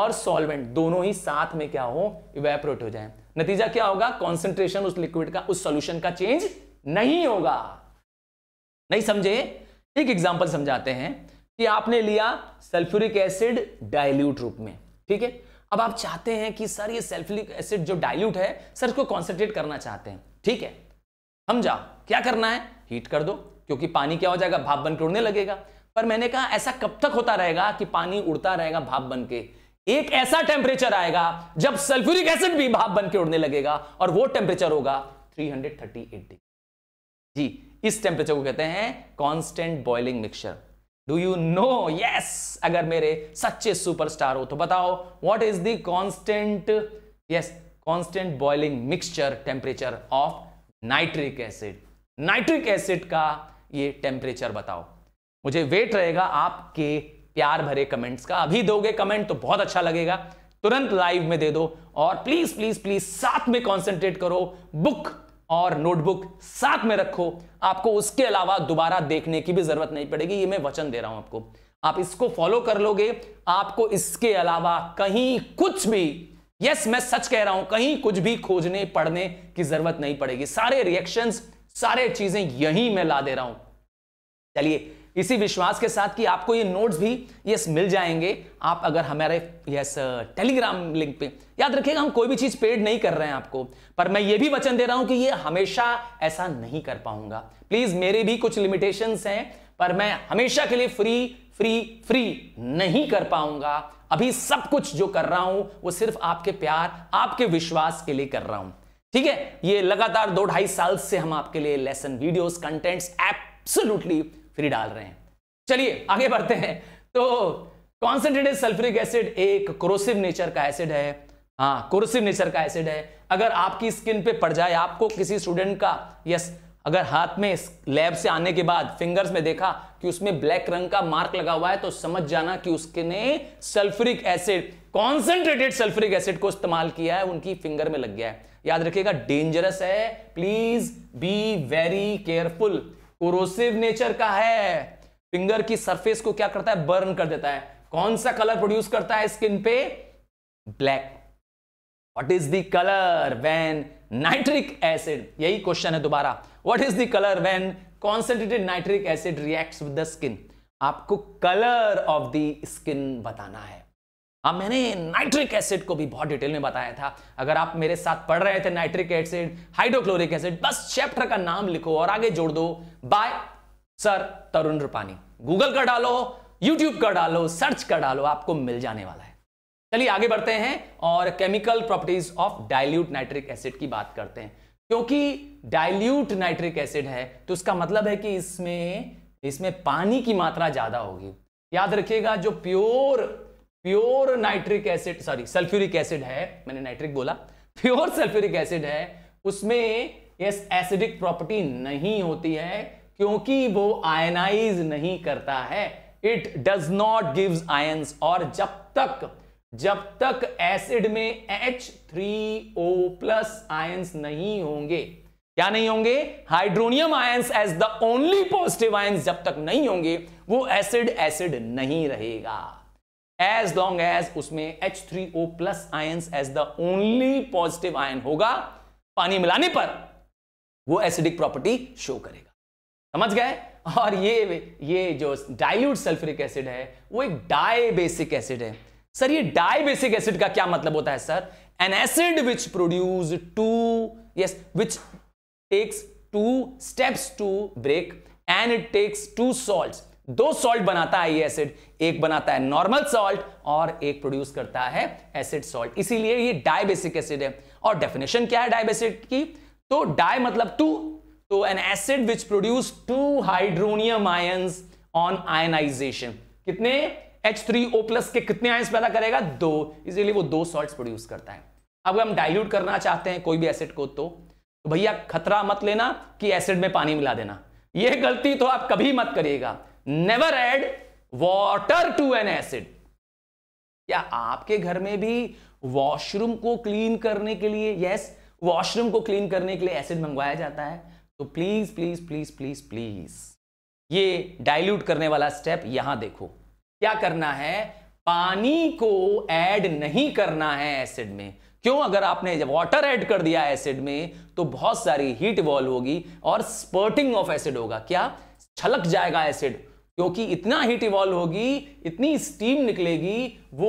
और सॉल्वेंट दोनों ही साथ में क्या हो इवेपोरेट हो जाए नतीजा क्या होगा कॉन्सेंट्रेशन उस लिक्विड का उस सोल्यूशन का चेंज नहीं होगा नहीं समझे एक एग्जाम्पल समझाते हैं कि आपने लिया सल्फ्यूरिक एसिड डायल्यूट रूप में ठीक है अब आप चाहते हैं कि सर ये सेल्फिलिक एसिड जो डाइल्यूट है सर इसको कॉन्सेंट्रेट करना चाहते हैं ठीक है हम जाओ क्या करना है हीट कर दो क्योंकि पानी क्या हो जाएगा भाप बन के उड़ने लगेगा पर मैंने कहा ऐसा कब तक होता रहेगा कि पानी उड़ता रहेगा भाप बन के एक ऐसा टेम्परेचर आएगा जब सल्फ्यूरिक एसिड भी भाप बन के उड़ने लगेगा और वो टेम्परेचर होगा 338 डिग्री जी इस टेम्परेचर को कहते हैं constant boiling mixture do you know yes अगर मेरे सच्चे सुपरस्टार हो तो बताओ what is the constant yes constant boiling mixture temperature of nitric acid nitric acid का ये टेम्परेचर बताओ मुझे वेट रहेगा आपके प्यार भरे कमेंट्स का अभी दोगे कमेंट तो बहुत अच्छा लगेगा तुरंत लाइव में दे दो और प्लीज प्लीज प्लीज साथ में कॉन्सेंट्रेट करो बुक और नोटबुक साथ में रखो आपको उसके अलावा दोबारा देखने की भी जरूरत नहीं पड़ेगी ये मैं वचन दे रहा हूं आपको आप इसको फॉलो कर लोगे आपको इसके अलावा कहीं कुछ भी यस मैं सच कह रहा हूं कहीं कुछ भी खोजने पढ़ने की जरूरत नहीं पड़ेगी सारे रिएक्शंस सारे चीजें यहीं मैं ला दे रहा हूं चलिए इसी विश्वास के साथ कि आपको ये नोट्स भी यस मिल जाएंगे आप अगर हमारे यस टेलीग्राम लिंक पे याद रखिएगा हम कोई भी चीज पेड नहीं कर रहे हैं आपको पर मैं ये भी वचन दे रहा हूं कि ये हमेशा ऐसा नहीं कर पाऊंगा प्लीज मेरे भी कुछ लिमिटेशंस हैं पर मैं हमेशा के लिए फ्री फ्री फ्री नहीं कर पाऊंगा अभी सब कुछ जो कर रहा हूं वो सिर्फ आपके प्यार आपके विश्वास के लिए कर रहा हूं ठीक है ये लगातार दो ढाई साल से हम आपके लिए lesson videos contents absolutely free डाल रहे हैं चलिए आगे बढ़ते हैं तो कॉन्सेंट्रेटेड सल्फ्रिक एसिड एक क्रोसिव नेचर का एसिड है हाँ क्रोसिव नेचर का एसिड है अगर आपकी स्किन पे पड़ जाए आपको किसी स्टूडेंट का यस अगर हाथ में लैब से आने के बाद फिंगर्स में देखा कि उसमें ब्लैक रंग का मार्क लगा हुआ है तो समझ जाना कि उसके ने एसिड कॉन्सेंट्रेटेड सल्फ्रिक एसिड को इस्तेमाल किया है उनकी फिंगर में लग गया है याद रखिएगा डेंजरस है please be very careful corrosive nature का है फिंगर की सरफेस को क्या करता है बर्न कर देता है कौन सा कलर प्रोड्यूस करता है स्किन पे black what is the colour when nitric acid यही क्वेश्चन है दोबारा what is the colour when concentrated nitric acid reacts with the skin आपको कलर ऑफ द स्किन बताना है हाँ मैंने नाइट्रिक एसिड को भी बहुत डिटेल में बताया था अगर आप मेरे साथ पढ़ रहे थे नाइट्रिक एसिड हाइड्रोक्लोरिक एसिड बस चैप्टर का नाम लिखो और आगे जोड़ दो by sir Tarun Rupani Google कर डालो यूट्यूब कर डालो सर्च कर डालो आपको मिल जाने वाला है चलिए आगे बढ़ते हैं और chemical properties of dilute nitric acid की बात करते हैं क्योंकि डायल्यूट नाइट्रिक एसिड है तो उसका मतलब है कि इसमें इसमें पानी की मात्रा ज्यादा होगी याद रखिएगा जो pure pure nitric acid sorry sulphuric acid है मैंने नाइट्रिक बोला प्योर सल्फ्यूरिक एसिड है उसमें यस एसिडिक प्रॉपर्टी नहीं होती है क्योंकि वो आयनाइज नहीं करता है it does not gives ions और जब तक जब तक एसिड में H3O प्लस आयंस नहीं होंगे क्या नहीं होंगे hydronium ions as the only positive ions जब तक नहीं होंगे वो एसिड एसिड नहीं रहेगा एज लॉन्ग एज उसमें H three O plus ion as the only positive ion होगा पानी मिलाने पर वो एसिडिक प्रॉपर्टी शो करेगा समझ गए और ये ये जो डाइल्यूट सल्फ्यूरिक एसिड है वो एक डायबेसिक एसिड है सर ये डायबेसिक एसिड का क्या मतलब होता है sir an acid which produce two yes which takes two steps to break and it takes two salt दो सॉल्ट बनाता है ये एसिड एक बनाता है नॉर्मल सॉल्ट और एक प्रोड्यूस करता है एसिड सॉल्ट इसीलिए ये डायबेसिक एसिड है और डेफिनेशन क्या है डायबेसिक की तो डाय मतलब टू तो an acid which produce two hydronium ions on ionisation कितने H3O प्लस के कितने आयंस पैदा करेगा दो इसीलिए वो दो सॉल्ट प्रोड्यूस करता है अब हम डाइल्यूट करना चाहते हैं कोई भी एसिड को तो, तो भैया खतरा मत लेना कि एसिड में पानी मिला देना यह गलती तो आप कभी मत करिएगा never add water to an acid क्या आपके घर में भी वॉशरूम को क्लीन करने के लिए यस वॉशरूम को क्लीन करने के लिए एसिड मंगवाया जाता है तो please please please please please ये डाइल्यूट करने वाला स्टेप यहां देखो क्या करना है पानी को ऐड नहीं करना है एसिड में क्यों अगर आपने वाटर ऐड कर दिया एसिड में तो बहुत सारी हीट वॉल होगी और स्पर्टिंग ऑफ एसिड होगा क्या छलक जाएगा एसिड क्योंकि इतना हीट इवॉल्व होगी इतनी स्टीम निकलेगी वो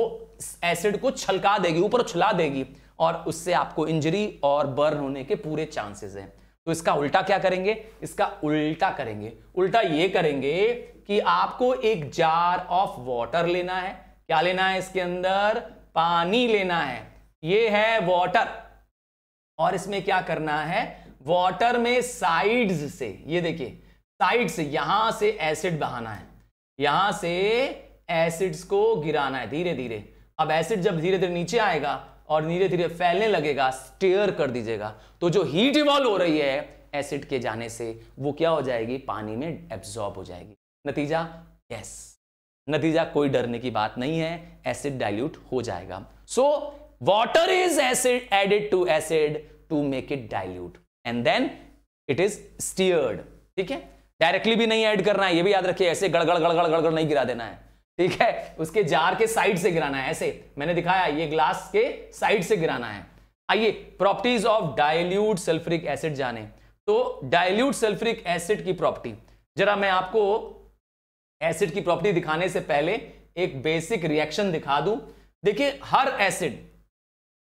एसिड को छलका देगी ऊपर छुला देगी और उससे आपको इंजरी और बर्न होने के पूरे चांसेस हैं तो इसका उल्टा क्या करेंगे इसका उल्टा करेंगे उल्टा ये करेंगे कि आपको एक जार ऑफ वाटर लेना है क्या लेना है इसके अंदर पानी लेना है ये है वाटर और इसमें क्या करना है वाटर में साइड्स से ये देखिए साइड से यहां से एसिड बहाना है यहां से एसिड्स को गिराना है धीरे धीरे अब एसिड जब धीरे धीरे नीचे आएगा और धीरे धीरे फैलने लगेगा स्टेयर कर दीजिएगा तो जो हीट इवॉल्व हो रही है एसिड के जाने से वो क्या हो जाएगी पानी में एब्जॉर्ब हो जाएगी नतीजा यस नतीजा कोई डरने की बात नहीं है एसिड डाइल्यूट हो जाएगा so water is acid added to acid to make it dilute and then it is stirred ठीक है डायरेक्टली भी नहीं ऐड करना है ये भी याद रखिए ऐसे गड़गड़ गड़गड़ गड़गड़ नहीं गिरा देना है ठीक है उसके जार के साइड से गिराना है ऐसे मैंने दिखाया ये ग्लास के साइड से गिराना है आइए properties of dilute sulphuric acid जाने तो डायल्यूट सल्फ्रिक एसिड की प्रॉपर्टी जरा मैं आपको एसिड की प्रॉपर्टी दिखाने से पहले एक बेसिक रिएक्शन दिखा दूं देखिए हर एसिड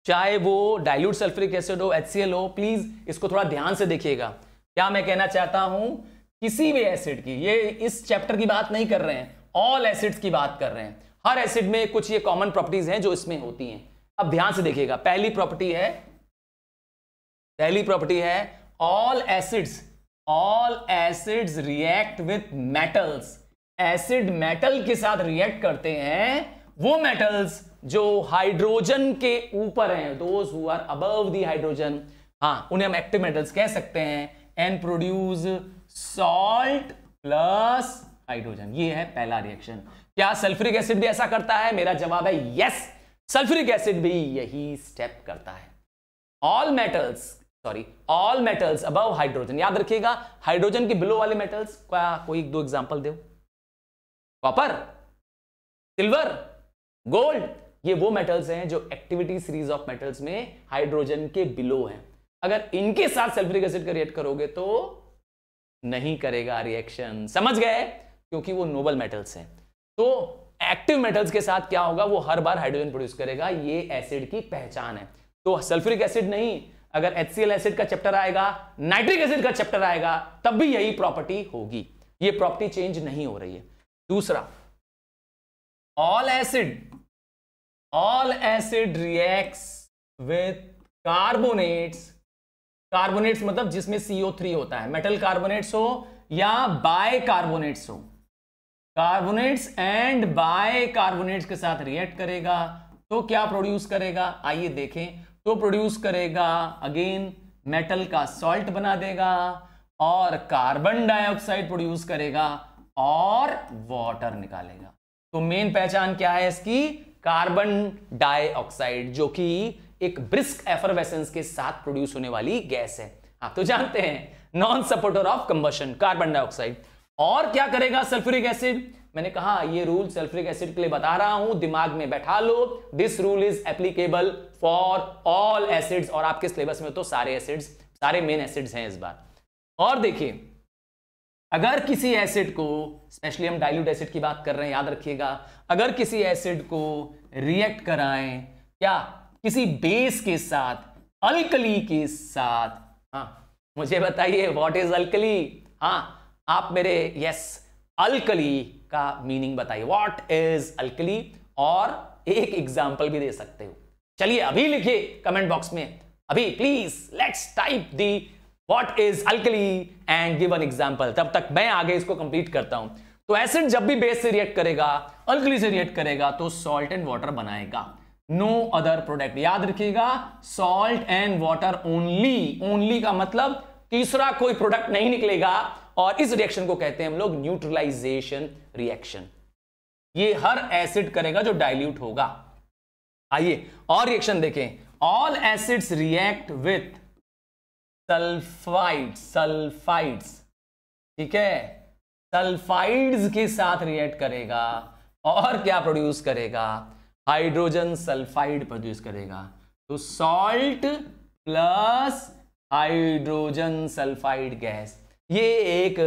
चाहे वो डायल्यूट सल्फ्रिक एसिड हो एच हो प्लीज इसको थोड़ा ध्यान से देखिएगा क्या मैं कहना चाहता हूं किसी भी एसिड की ये इस चैप्टर की बात नहीं कर रहे हैं ऑल एसिड्स की बात कर रहे हैं हर एसिड में कुछ ये कॉमन प्रॉपर्टीज हैं जो इसमें होती हैं अब ध्यान से देखिएगा पहली प्रॉपर्टी है पहली प्रॉपर्टी है all acids all acids react with metals acid metal के साथ रिएक्ट करते हैं वो मेटल्स जो हाइड्रोजन के ऊपर हैं those who are above the hydrogen हाँ उन्हें हम एक्टिव मेटल्स कह सकते हैं and produce salt plus hydrogen ये है पहला रिएक्शन क्या सल्फ्यूरिक एसिड भी ऐसा करता है मेरा जवाब है यस सल्फ्यूरिक एसिड भी यही स्टेप करता है all metals sorry all metals above hydrogen याद रखिएगा हाइड्रोजन के बिलो वाले मेटल्स क्या कोई दो एग्जाम्पल दो कॉपर सिल्वर गोल्ड ये वो मेटल्स हैं जो एक्टिविटी सीरीज ऑफ मेटल्स में हाइड्रोजन के बिलो हैं अगर इनके साथ सल्फ्यूरिक एसिड का रिएक्ट करोगे तो नहीं करेगा रिएक्शन समझ गए क्योंकि वो नोबल मेटल्स हैं तो एक्टिव मेटल्स के साथ क्या होगा वो हर बार हाइड्रोजन प्रोड्यूस करेगा ये एसिड की पहचान है तो सल्फ्यूरिक एसिड नहीं अगर एच एसिड का चैप्टर आएगा नाइट्रिक एसिड का चैप्टर आएगा तब भी यही प्रॉपर्टी होगी ये प्रॉपर्टी चेंज नहीं हो रही है दूसरा all acid all acid reacts with carbonates carbonates मतलब जिसमें सीओ थ्री होता है मेटल कार्बोनेट्स हो या बाय कार्बोनेट्स हो कार्बोनेट्स एंड बाय कार्बोनेट्स के साथ रिएक्ट करेगा तो क्या प्रोड्यूस करेगा आइए देखें तो प्रोड्यूस करेगा अगेन मेटल का सॉल्ट बना देगा और कार्बन डाइऑक्साइड प्रोड्यूस करेगा और वाटर निकालेगा तो मेन पहचान क्या है इसकी कार्बन डाइऑक्साइड जो कि एक ब्रिस्क एफरवेसेंस के साथ प्रोड्यूस होने वाली गैस है आप तो जानते हैं non supporter of combustion carbon dioxide और क्या करेगा सल्फ्यूरिक एसिड मैंने कहा ये रूल सल्फ्यूरिक एसिड के लिए बता रहा हूं दिमाग में बैठा लो this rule is applicable for all acids और आपके सिलेबस में तो सारे एसिड्स सारे मेन एसिड्स हैं इस बार और देखिए अगर किसी एसिड को स्पेशली हम डाइल्यूट एसिड की बात कर रहे हैं याद रखिएगा अगर किसी एसिड को रिएक्ट कराएं क्या किसी बेस के साथ अलकली के साथ हाँ मुझे बताइए व्हाट इज अलकली हाँ आप मेरे यस अलकली का मीनिंग बताइए व्हाट इज अलकली और एक एग्जाम्पल भी दे सकते हो चलिए अभी लिखिए कमेंट बॉक्स में अभी please let's type the what is alkali and give an example तब तक मैं आगे इसको कंप्लीट करता हूं तो एसिड जब भी बेस से रिएक्ट करेगा अलकली से रिएक्ट करेगा तो सॉल्ट एंड वाटर बनाएगा नो अदर प्रोडक्ट याद रखिएगा salt and water only only का मतलब तीसरा कोई प्रोडक्ट नहीं निकलेगा और इस रिएक्शन को कहते हैं हम लोग न्यूट्रलाइजेशन रिएक्शन ये हर एसिड करेगा जो डाइल्यूट होगा आइए और रिएक्शन देखें all acids react with sulphide sulphides ठीक है सल्फाइड्स के साथ रिएक्ट करेगा और क्या प्रोड्यूस करेगा हाइड्रोजन सल्फाइड प्रोड्यूस करेगा तो salt plus hydrogen sulphide gas ये एक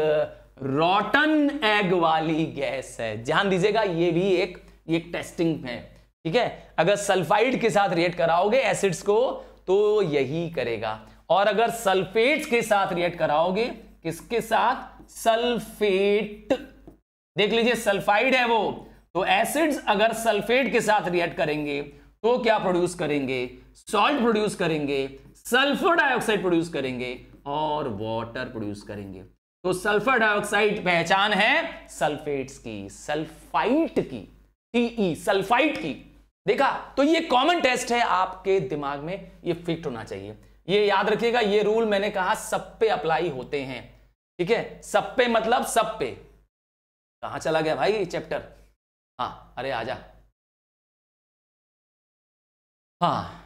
रॉटन एग वाली गैस है ध्यान दीजिएगा ये भी एक ये टेस्टिंग है ठीक है अगर सल्फाइड के साथ रिएक्ट कराओगे एसिड्स को तो यही करेगा और अगर सल्फेट के साथ रिएक्ट कराओगे किसके साथ सल्फेट देख लीजिए सल्फाइड है वो तो एसिड्स अगर सल्फेट के साथ रिएक्ट करेंगे तो क्या प्रोड्यूस करेंगे सॉल्ट प्रोड्यूस करेंगे सल्फर डाइऑक्साइड प्रोड्यूस करेंगे और वाटर प्रोड्यूस करेंगे तो सल्फर डाइऑक्साइड पहचान है सल्फेट्स की सल्फाइट की टीई सल्फाइट e, की देखा तो ये कॉमन टेस्ट है आपके दिमाग में ये फिट होना चाहिए ये याद रखिएगा ये रूल मैंने कहा सब पे अप्लाई होते हैं ठीक है सब पे मतलब सब पे कहा चला गया भाई चैप्टर हाँ अरे आजा हाँ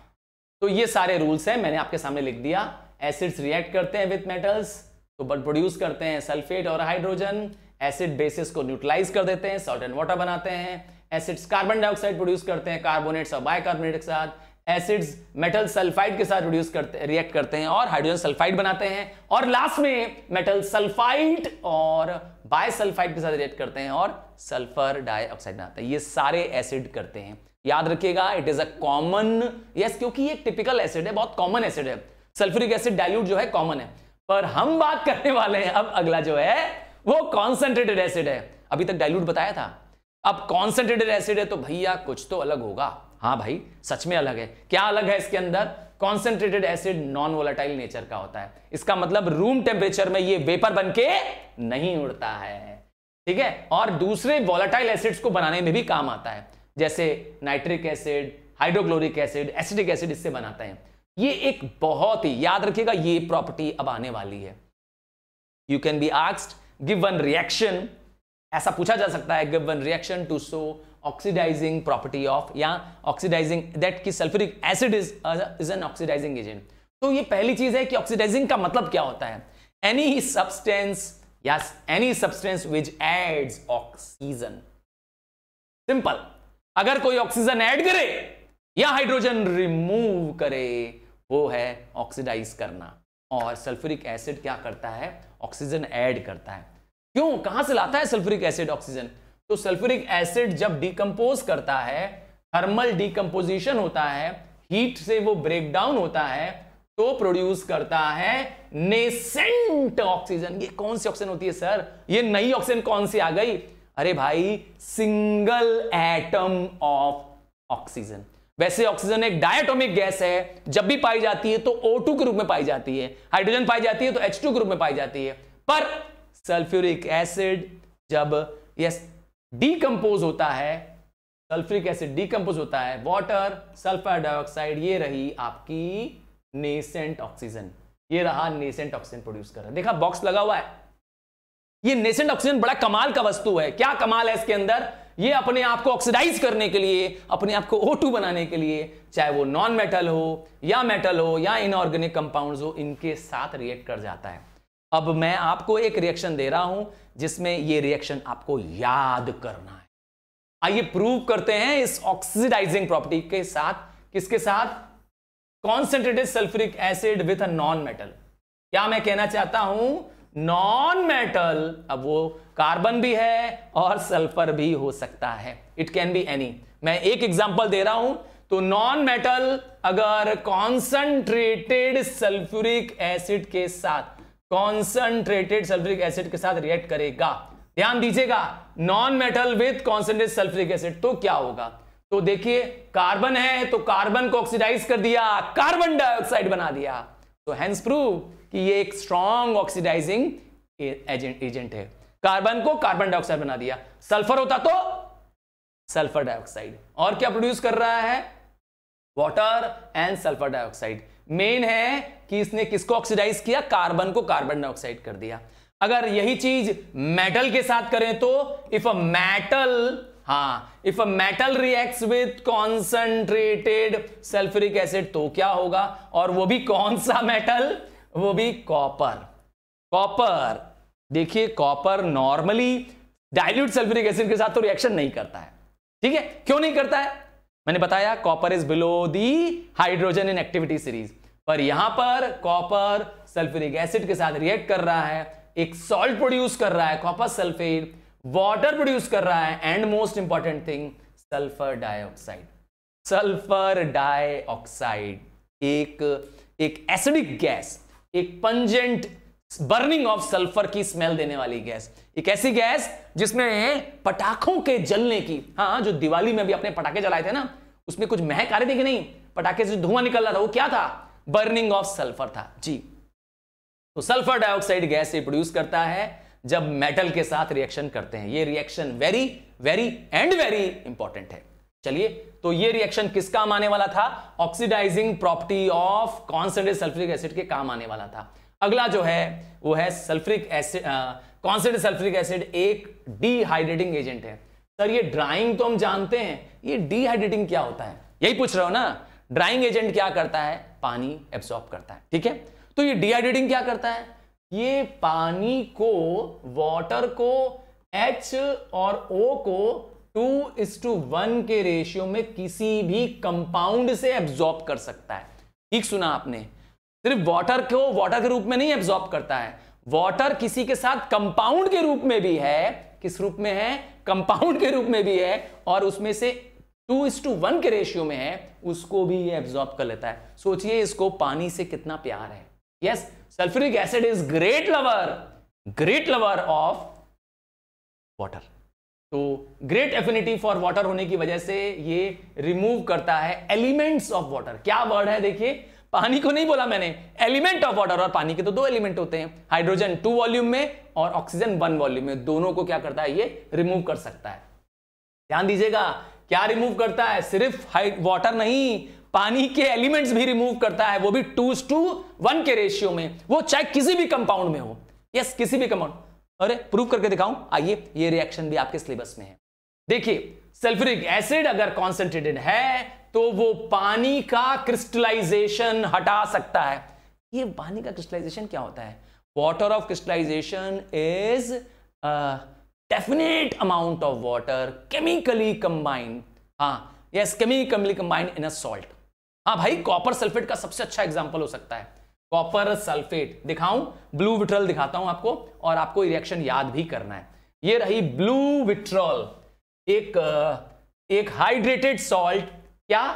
तो ये सारे रूल्स हैं मैंने आपके सामने लिख दिया एसिड्स रिएक्ट करते हैं विथ मेटल्स तो बट प्रोड्यूस करते हैं सल्फेट और हाइड्रोजन एसिड बेसिस को न्यूट्रलाइज कर देते हैं सॉल्ट एंड वाटर बनाते हैं एसिड्स कार्बन डाइऑक्साइड प्रोड्यूस करते हैं कार्बोनेट्स और बायकार्बोनेट के साथ एसिड्स मेटल सल्फाइड के साथ रिड्यूस करते रिएक्ट करते हैं और हाइड्रोजन सल्फाइड बनाते हैं और लास्ट में मेटल सल्फाइड और बायसल्फाइड के साथ रिएक्ट करते हैं और सल्फर डाइऑक्साइड बनाते हैं ये सारे एसिड करते हैं याद रखिएगा it is a common yes क्योंकि ये टिपिकल एसिड है बहुत कॉमन एसिड है सल्फ्यूरिक एसिड डाइल्यूट जो है कॉमन है पर हम बात करने वाले हैं अब अगला जो है वो कॉन्सेंट्रेटेड एसिड है अभी तक डाइल्यूट बताया था अब कॉन्सेंट्रेटेड एसिड है तो भैया कुछ तो अलग होगा हाँ भाई सच में अलग है क्या अलग है इसके अंदर concentrated acid non volatile nature का होता है इसका मतलब रूम टेम्परेचर में ये वेपर बनके नहीं उड़ता है ठीक है और दूसरे वोलाटाइल एसिड्स को बनाने में भी काम आता है जैसे nitric acid hydrochloric acid acidic acid इससे बनाते हैं ये एक बहुत ही याद रखिएगा ये प्रॉपर्टी अब आने वाली है you can be asked give one reaction ऐसा पूछा जा सकता है give one reaction to show oxidising property of या ऑक्सीडाइजिंग दैट की sulphuric acid is is an oxidising agent तो ये पहली चीज है कि ऑक्सीडाइजिंग का मतलब क्या होता है एनी सब्सटेंस या any substance which adds oxygen simple अगर कोई ऑक्सीजन ऐड करे या हाइड्रोजन रिमूव करे वो है ऑक्सीडाइज करना और सल्फ्यूरिक एसिड क्या करता है ऑक्सीजन ऐड करता है क्यों कहां से लाता है सल्फ्यूरिक एसिड ऑक्सीजन तो सल्फ्यूरिक एसिड जब डीकम्पोज करता है थर्मल डीकम्पोजिशन होता है हीट से वो ब्रेक डाउन होता है तो प्रोड्यूस करता है नेसेंट ऑक्सीजन ये कौन सी ऑक्सीजन होती है सर ये नई ऑक्सीजन कौन सी आ गई अरे भाई सिंगल एटम ऑफ ऑक्सीजन वैसे ऑक्सीजन एक डायटोमिक गैस है जब भी पाई जाती है तो O2 के रूप में पाई जाती है हाइड्रोजन पाई जाती है तो H2 के रूप में पाई जाती है पर सल्फ्यूरिक एसिड जब यस डीकम्पोज होता है सल्फ्रिक एसिड डीकम्पोज होता है वाटर सल्फर डाइऑक्साइड ये रही आपकी नेसेंट ऑक्सीजन ये रहा नेसेंट ऑक्सीजन प्रोड्यूस कर रहा देखा बॉक्स लगा हुआ है ये नेसेंट ऑक्सीजन बड़ा कमाल का वस्तु है क्या कमाल है इसके अंदर ये अपने आप को ऑक्सीडाइज करने के लिए अपने आप को O2 बनाने के लिए चाहे वो नॉन मेटल हो या मेटल हो या इनऑर्गेनिक कंपाउंड्स हो इनके साथ रिएक्ट कर जाता है अब मैं आपको एक रिएक्शन दे रहा हूं जिसमें यह रिएक्शन आपको याद करना है आइए प्रूव करते हैं इस ऑक्सीडाइजिंग प्रॉपर्टी के साथ किसके साथ concentrated sulphuric acid with a non metal क्या मैं कहना चाहता हूं नॉन मेटल अब वो कार्बन भी है और सल्फर भी हो सकता है इट कैन बी एनी मैं एक एग्जांपल दे रहा हूं तो नॉन मेटल अगर कॉन्सेंट्रेटेड सल्फ्यूरिक एसिड के साथ कॉन्सेंट्रेटेड सल्फ्रिक एसिड के साथ रिएक्ट करेगा ध्यान दीजिएगा non metal with concentrate sulphuric acid तो क्या होगा तो देखिए कार्बन है तो कार्बन को ऑक्सीडाइज कर दिया कार्बन डाइऑक्साइड बना दिया तो हैंस प्रूव कि ये एक स्ट्रॉन्ग ऑक्सीडाइजिंग एजेंट एजेंट है कार्बन को कार्बन डाइऑक्साइड बना दिया सल्फर होता तो सल्फर डाइऑक्साइड और क्या प्रोड्यूस कर रहा है water and sulphur dioxide main है कि इसने किसको ऑक्सीडाइज किया कार्बन को कार्बन डाइऑक्साइड कर दिया अगर यही चीज मेटल के साथ करें तो इफ अ मेटल हाँ if a metal reacts with concentrated sulphuric acid तो क्या होगा और वो भी कौन सा मेटल वो भी कॉपर कॉपर देखिए copper normally dilute sulphuric acid के साथ तो रिएक्शन नहीं करता है ठीक है क्यों नहीं करता है मैंने बताया copper is below the hydrogen in activity series पर यहां पर कॉपर सल्फ्यूरिक एसिड के साथ रिएक्ट कर रहा है एक सॉल्ट प्रोड्यूस कर रहा है कॉपर सल्फेट वाटर प्रोड्यूस कर रहा है and most important thing sulphur dioxide sulphur dioxide एक एक एसिडिक गैस एक पंजेंट बर्निंग ऑफ सल्फर की स्मेल देने वाली गैस एक ऐसी गैस जिसमें पटाखों के जलने की हाँ जो दिवाली में भी अपने पटाखे जलाए थे ना उसमें कुछ महक आ रही थी कि नहीं पटाखे से धुआं निकल रहा था वो क्या था बर्निंग ऑफ सल्फर था जी तो सल्फर डाइऑक्साइड गैस प्रोड्यूस करता है जब मेटल के साथ रिएक्शन करते हैं ये reaction very very and very important है चलिए तो ये रिएक्शन किस काम आने वाला था oxidising property of concentrate sulphuric acid के काम आने वाला था अगला जो है वो है sulphuric acid concentrate sulphuric acid एक डिहाइड्रेटिंग एजेंट है सर ये ड्राइंग तो हम जानते हैं ये डिहाइड्रेटिंग क्या होता है यही पूछ रहे हो ना ड्राइंग एजेंट क्या करता है पानी एब्सॉर्ब करता है ठीक है तो ये डिहाइड्रेटिंग क्या करता है ये पानी को वाटर को एच और ओ को टू इस टू वन के रेशियो में किसी भी कंपाउंड से एब्सॉर्ब कर सकता है ठीक सुना आपने सिर्फ वाटर को वाटर के रूप में नहीं एब्सॉर्ब करता है वाटर किसी के साथ कंपाउंड के रूप में भी है किस रूप में है कंपाउंड के रूप में भी है और उसमें से टू इस टू वन के रेशियो में है उसको भी ये एब्जॉर्ब कर लेता है सोचिए इसको पानी से कितना प्यार है yes sulphuric acid is great lover great lover of water तो ग्रेट एफिनिटी फॉर वाटर होने की वजह से ये रिमूव करता है एलिमेंट्स ऑफ वाटर क्या वर्ड है देखिए पानी को नहीं बोला मैंने एलिमेंट ऑफ वाटर और पानी के तो दो एलिमेंट होते हैं हाइड्रोजन टू वॉल्यूम में और ऑक्सीजन वन वॉल्यूम में दोनों को क्या करता है ये रिमूव कर सकता है ध्यान दीजिएगा क्या रिमूव करता है सिर्फ हाइट वाटर नहीं पानी के एलिमेंट्स भी रिमूव करता है वो भी टू टू वन के रेशियो में वो चाहे किसी भी कंपाउंड में हो यस yes, किसी भी कंपाउंड अरे प्रूव करके दिखाऊं आइए ये रिएक्शन भी आपके सिलेबस में है देखिए सल्फ्यूरिक एसिड अगर कॉन्सेंट्रेटेड है तो वो पानी का क्रिस्टलाइजेशन हटा सकता है ये पानी का क्रिस्टलाइजेशन क्या होता है water of crystallisation is definite amount of water chemically combined हाँ yes chemically combined in a salt हाँ भाई कॉपर सल्फेट का सबसे अच्छा एग्जाम्पल हो सकता है कॉपर सल्फेट दिखाऊं ब्लू विट्रल दिखाता हूं आपको और आपको रिएक्शन याद भी करना है ये रही ब्लू विट्रॉल एक एक हाइड्रेटेड सॉल्ट क्या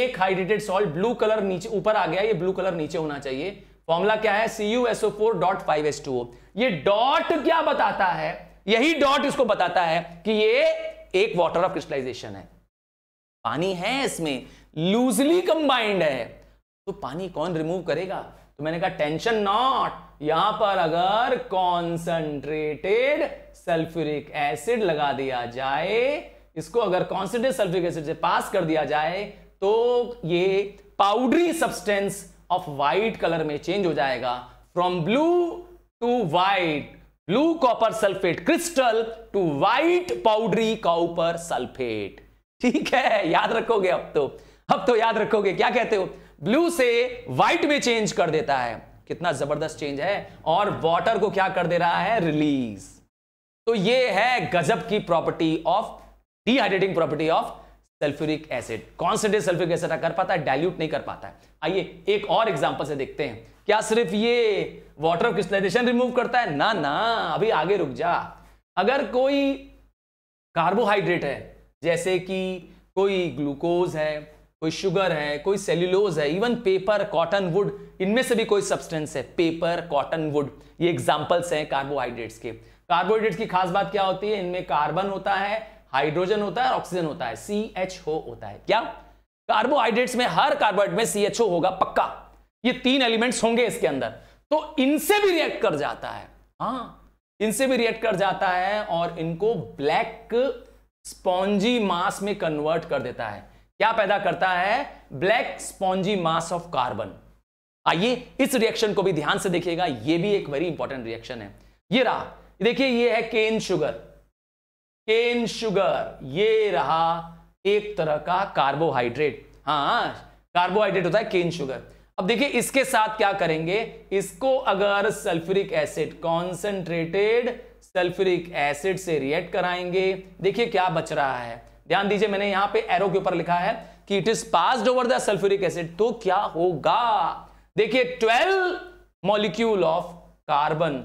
एक हाइड्रेटेड सॉल्ट ब्लू कलर नीचे ऊपर आ गया ये ब्लू कलर नीचे होना चाहिए फॉर्मूला क्या है C U SO four dot five S two ये डॉट क्या बताता है यही डॉट इसको बताता है कि ये एक वाटर ऑफ क्रिस्टलाइजेशन है पानी है इसमें लूजली कंबाइंड है तो पानी कौन रिमूव करेगा तो मैंने कहा टेंशन नॉट यहां पर अगर कॉन्सेंट्रेटेड सल्फ्यूरिक एसिड लगा दिया जाए इसको अगर कॉन्सेंट्रेट सल्फ्यूरिक एसिड से पास कर दिया जाए तो ये powdery substance of white colour में चेंज हो जाएगा from blue to white blue copper sulphate crystal to white powdery copper sulphate ठीक है याद रखोगे अब तो अब तो याद रखोगे क्या कहते हो ब्लू से व्हाइट में चेंज कर देता है कितना जबरदस्त चेंज है और वाटर को क्या कर दे रहा है रिलीज तो ये है गजब की property of dehydrating property of sulphuric acid concentrate sulphuric acid कर पाता है डाइल्यूट नहीं कर पाता है आइए एक और एग्जांपल से देखते हैं क्या सिर्फ ये वाटर क्रिस्टलाइजेशन रिमूव करता है ना ना अभी आगे रुक जा अगर कोई कार्बोहाइड्रेट है जैसे कि कोई ग्लूकोज है कोई शुगर है कोई सेल्यूलोज है इवन पेपर कॉटन वुड इनमें से भी कोई सब्सटेंस है पेपर कॉटन वुड ये एग्जाम्पल्स हैं कार्बोहाइड्रेट्स के कार्बोहाइड्रेट्स की खास बात क्या होती है इनमें कार्बन होता है हाइड्रोजन होता है ऑक्सीजन होता है सी एच ओ होता है क्या कार्बोहाइड्रेट्स में हर कार्बोहाइड्रेट में सी एच ओ होगा पक्का ये तीन एलिमेंट्स होंगे इसके अंदर तो इनसे भी रिएक्ट कर जाता है हाँ इनसे भी रिएक्ट कर जाता है और इनको ब्लैक स्पॉन्जी मास में कन्वर्ट कर देता है क्या पैदा करता है black spongy mass of carbon आइए इस रिएक्शन को भी ध्यान से देखिएगा यह भी एक वेरी इंपॉर्टेंट रिएक्शन है ये रहा देखिए ये है केन शुगर केन शुगर ये रहा एक तरह का कार्बोहाइड्रेट हाँ कार्बोहाइड्रेट होता है केन शुगर अब देखिए इसके साथ क्या करेंगे इसको अगर sulphuric acid concentrated sulphuric acid से रिएक्ट कराएंगे देखिए क्या बच रहा है ध्यान दीजिए मैंने यहां पे एरो के ऊपर लिखा है कि it is passed over the sulphuric acid तो क्या होगा देखिए ट्वेल्व मॉलिक्यूल ऑफ कार्बन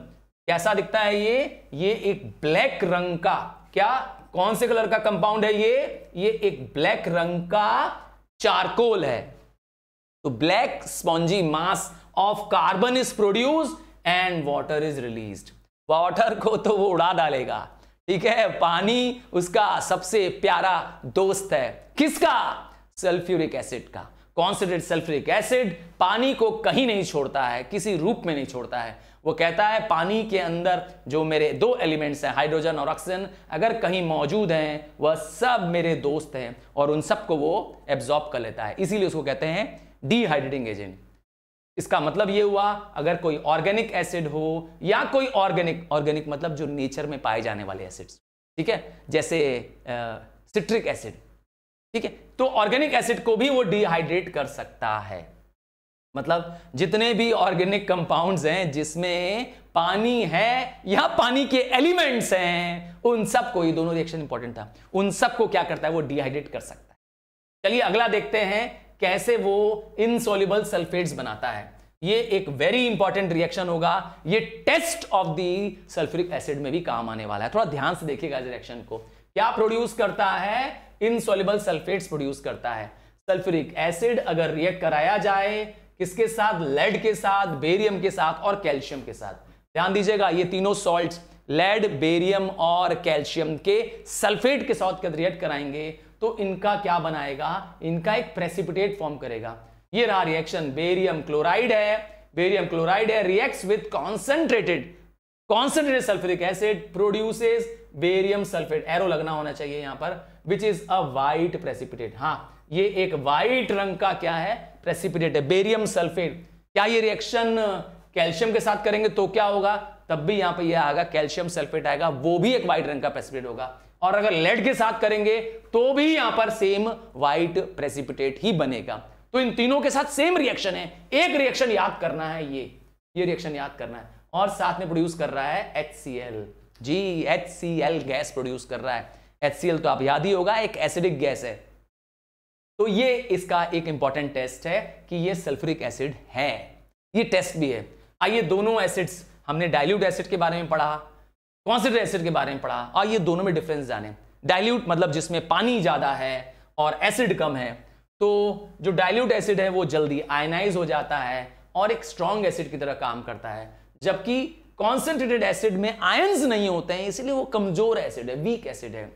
कैसा दिखता है ये ये एक ब्लैक रंग का क्या कौन से कलर का कंपाउंड है ये ये एक ब्लैक रंग का चारकोल है तो black spongy mass of carbon is produce and water is release water को तो वो उड़ा डालेगा ठीक है पानी उसका सबसे प्यारा दोस्त है किसका सल्फ्यूरिक एसिड का कॉन्सेंट्रेट सल्फ्यूरिक एसिड पानी को कहीं नहीं छोड़ता है किसी रूप में नहीं छोड़ता है वो कहता है पानी के अंदर जो मेरे दो एलिमेंट्स हैं हाइड्रोजन और ऑक्सीजन अगर कहीं मौजूद हैं वह सब मेरे दोस्त हैं और उन सबको वो एब्जॉर्ब कर लेता है इसीलिए उसको कहते हैं डिहाइड्रेटिंग एजेंट इसका मतलब ये हुआ अगर कोई ऑर्गेनिक एसिड हो या कोई ऑर्गेनिक ऑर्गेनिक मतलब जो नेचर में पाए जाने वाले एसिड्स ठीक है जैसे सिट्रिक एसिड ठीक है तो ऑर्गेनिक एसिड को भी वो डिहाइड्रेट कर सकता है मतलब जितने भी ऑर्गेनिक कंपाउंड्स हैं जिसमें पानी है या पानी के एलिमेंट्स हैं उन सब को ये दोनों रिएक्शन इंपॉर्टेंट था उन सब को क्या करता है वो डिहाइड्रेट कर सकता है चलिए अगला देखते हैं कैसे वो इनसोल्यूबल सल्फेट्स बनाता है ये एक वेरी इंपॉर्टेंट रिएक्शन होगा ये test of the sulphuric acid में भी काम आने वाला है थोड़ा ध्यान से देखिएगा इस रिएक्शन को क्या प्रोड्यूस करता है इनसोल्यूबल सल्फेट्स प्रोड्यूस करता है सल्फ्यूरिक एसिड अगर रिएक्ट कराया जाए किसके साथ लेड के साथ बेरियम के साथ और कैल्शियम के साथ ध्यान दीजिएगा ये तीनों सॉल्ट लेड बेरियम और कैल्शियम के सल्फेट के साथ रिएक्ट कराएंगे तो इनका क्या बनाएगा इनका एक प्रेसिपिटेट फॉर्म करेगा ये रहा रिएक्शन बेरियम क्लोराइड है बेरियम क्लोराइड है react with concentrated concentrated sulphuric acid produces barium sulphate arrow लगना होना चाहिए यहां पर which is a white precipitate हाँ ये एक वाइट रंग का क्या है प्रेसिपिटेट है बेरियम सल्फेट क्या ये रिएक्शन कैल्शियम के साथ करेंगे तो क्या होगा तब भी यहां पे ये यह आएगा कैल्शियम सल्फेट आएगा वो भी एक वाइट रंग का प्रेसिपिटेट होगा और अगर लेड के साथ करेंगे तो भी यहां पर सेम व्हाइट प्रेसिपिटेट ही बनेगा तो इन तीनों के साथ सेम रिएक्शन है एक रिएक्शन याद करना है ये ये रिएक्शन याद करना है और साथ में प्रोड्यूस कर रहा है H G H gas produce कर रहा है एच तो आप याद ही होगा एक एसिडिक गैस है तो ये इसका एक इंपॉर्टेंट टेस्ट है कि ये सल्फ्यूरिक एसिड है ये टेस्ट भी है आइए दोनों एसिड्स हमने डाइल्यूट एसिड के बारे में पढ़ा कॉन्सेंट्रेट एसिड के बारे में पढ़ा और ये दोनों में डिफरेंस जाने डाइल्यूट मतलब जिसमें पानी ज़्यादा है और एसिड कम है तो जो डाइल्यूट एसिड है वो जल्दी आयनाइज हो जाता है और एक स्ट्रॉन्ग एसिड की तरह काम करता है जबकि कॉन्सेंट्रेटेड एसिड में आयन्स नहीं होते हैं इसलिए वो कमजोर एसिड है वीक एसिड है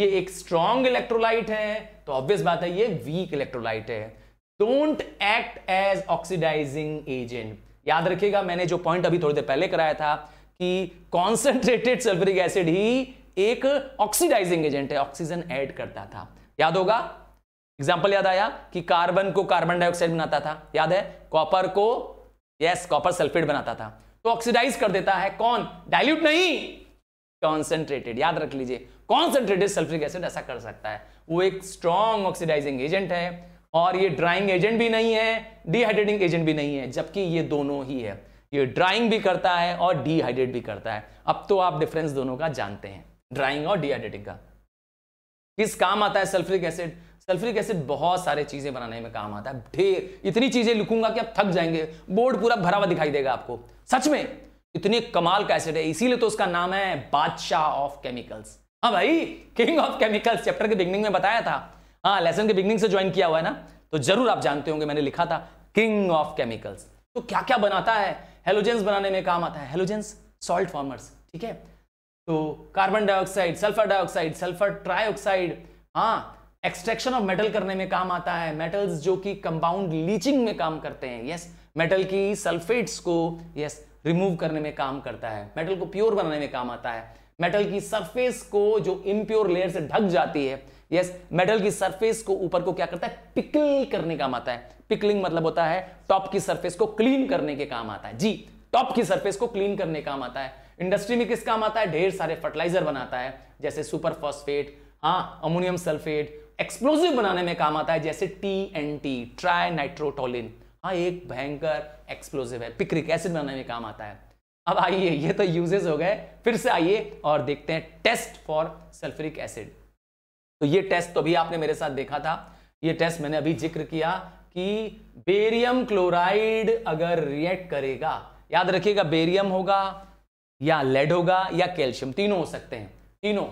ये एक स्ट्रॉन्ग इलेक्ट्रोलाइट है तो ऑब्वियस बात है ये वीक इलेक्ट्रोलाइट है don't act as oxidising agent याद रखिएगा मैंने जो पॉइंट अभी थोड़ी देर पहले कराया था कि कॉन्सेंट्रेटेड सल्फ्यूरिक एसिड ही एक ऑक्सीडाइजिंग एजेंट है ऑक्सीजन ऐड करता था याद होगा एग्जाम्पल याद आया कि कार्बन को कार्बन डाइऑक्साइड बनाता था याद है कॉपर को यस कॉपर सल्फेट बनाता था तो ऑक्सीडाइज कर देता है कौन डाइल्यूट नहीं कॉन्सेंट्रेटेड याद रख लीजिए कॉन्सेंट्रेटेड सल्फ्रिक एसिड ऐसा कर सकता है वो एक स्ट्रॉन्ग ऑक्सीडाइजिंग एजेंट है और ये ड्राइंग एजेंट भी नहीं है डिहाइड्रेटिंग एजेंट भी नहीं है जबकि ये दोनों ही है ये ड्राइंग भी करता है और डिहाइड्रेट भी करता है अब तो आप डिफरेंस दोनों का जानते हैं ड्राइंग और डिहाइड्रेटिंग का किस काम आता है सल्फ्रिक एसिड सल्फ्रिक एसिड बहुत सारे चीजें बनाने में काम आता है ढेर इतनी चीजें लिखूंगा कि आप थक जाएंगे बोर्ड पूरा भरा हुआ दिखाई देगा आपको सच में इतने कमाल का एसिड है इसीलिए तो उसका नाम है बादशाह ऑफ केमिकल्स हाँ भाई किंग ऑफ केमिकल्स चैप्टर के बिगनिंग में बताया था हाँ लेसन के बिगनिंग से ज्वाइन किया हुआ है ना तो जरूर आप जानते होंगे मैंने लिखा था किंग ऑफ केमिकल्स तो क्या क्या बनाता है हेलोजेंस बनाने में काम आता है हेलोजेंस सॉल्ट फॉर्मर्स ठीक है तो carbon dioxide sulphur dioxide sulphur trioxide हाँ एक्सट्रैक्शन ऑफ मेटल करने में काम आता है मेटल्स जो कि कंपाउंड लीचिंग में काम करते हैं यस मेटल की सल्फेट्स को यस रिमूव करने में काम करता है मेटल को प्योर बनाने में काम आता है मेटल की सरफेस को जो इम्प्योर लेयर से ढक जाती है यस मेटल की सरफेस को ऊपर को क्या करता है पिकल करने काम आता है पिकलिंग मतलब होता है टॉप की सरफेस को क्लीन करने के काम आता है जी टॉप की सरफेस को क्लीन करने काम आता है इंडस्ट्री में किस काम आता है ढेर सारे फर्टिलाइजर बनाता है जैसे सुपर फॉस्फेट हाँ अमोनियम सल्फेट एक्सप्लोजिव बनाने में काम आता है जैसे T N T trinitrotoluene हाँ एक भयंकर एक्सप्लोजिव है पिक्रिक एसिड बनाने में काम आता है अब आइए ये तो यूजेस हो गए फिर से आइए और देखते हैं टेस्ट फॉर सल्फरिक एसिड तो ये टेस्ट तो भी आपने मेरे साथ देखा था ये टेस्ट मैंने अभी जिक्र किया कि बेरियम क्लोराइड अगर रिएक्ट करेगा याद रखिएगा बेरियम होगा या लेड होगा या कैल्शियम तीनों हो सकते हैं तीनों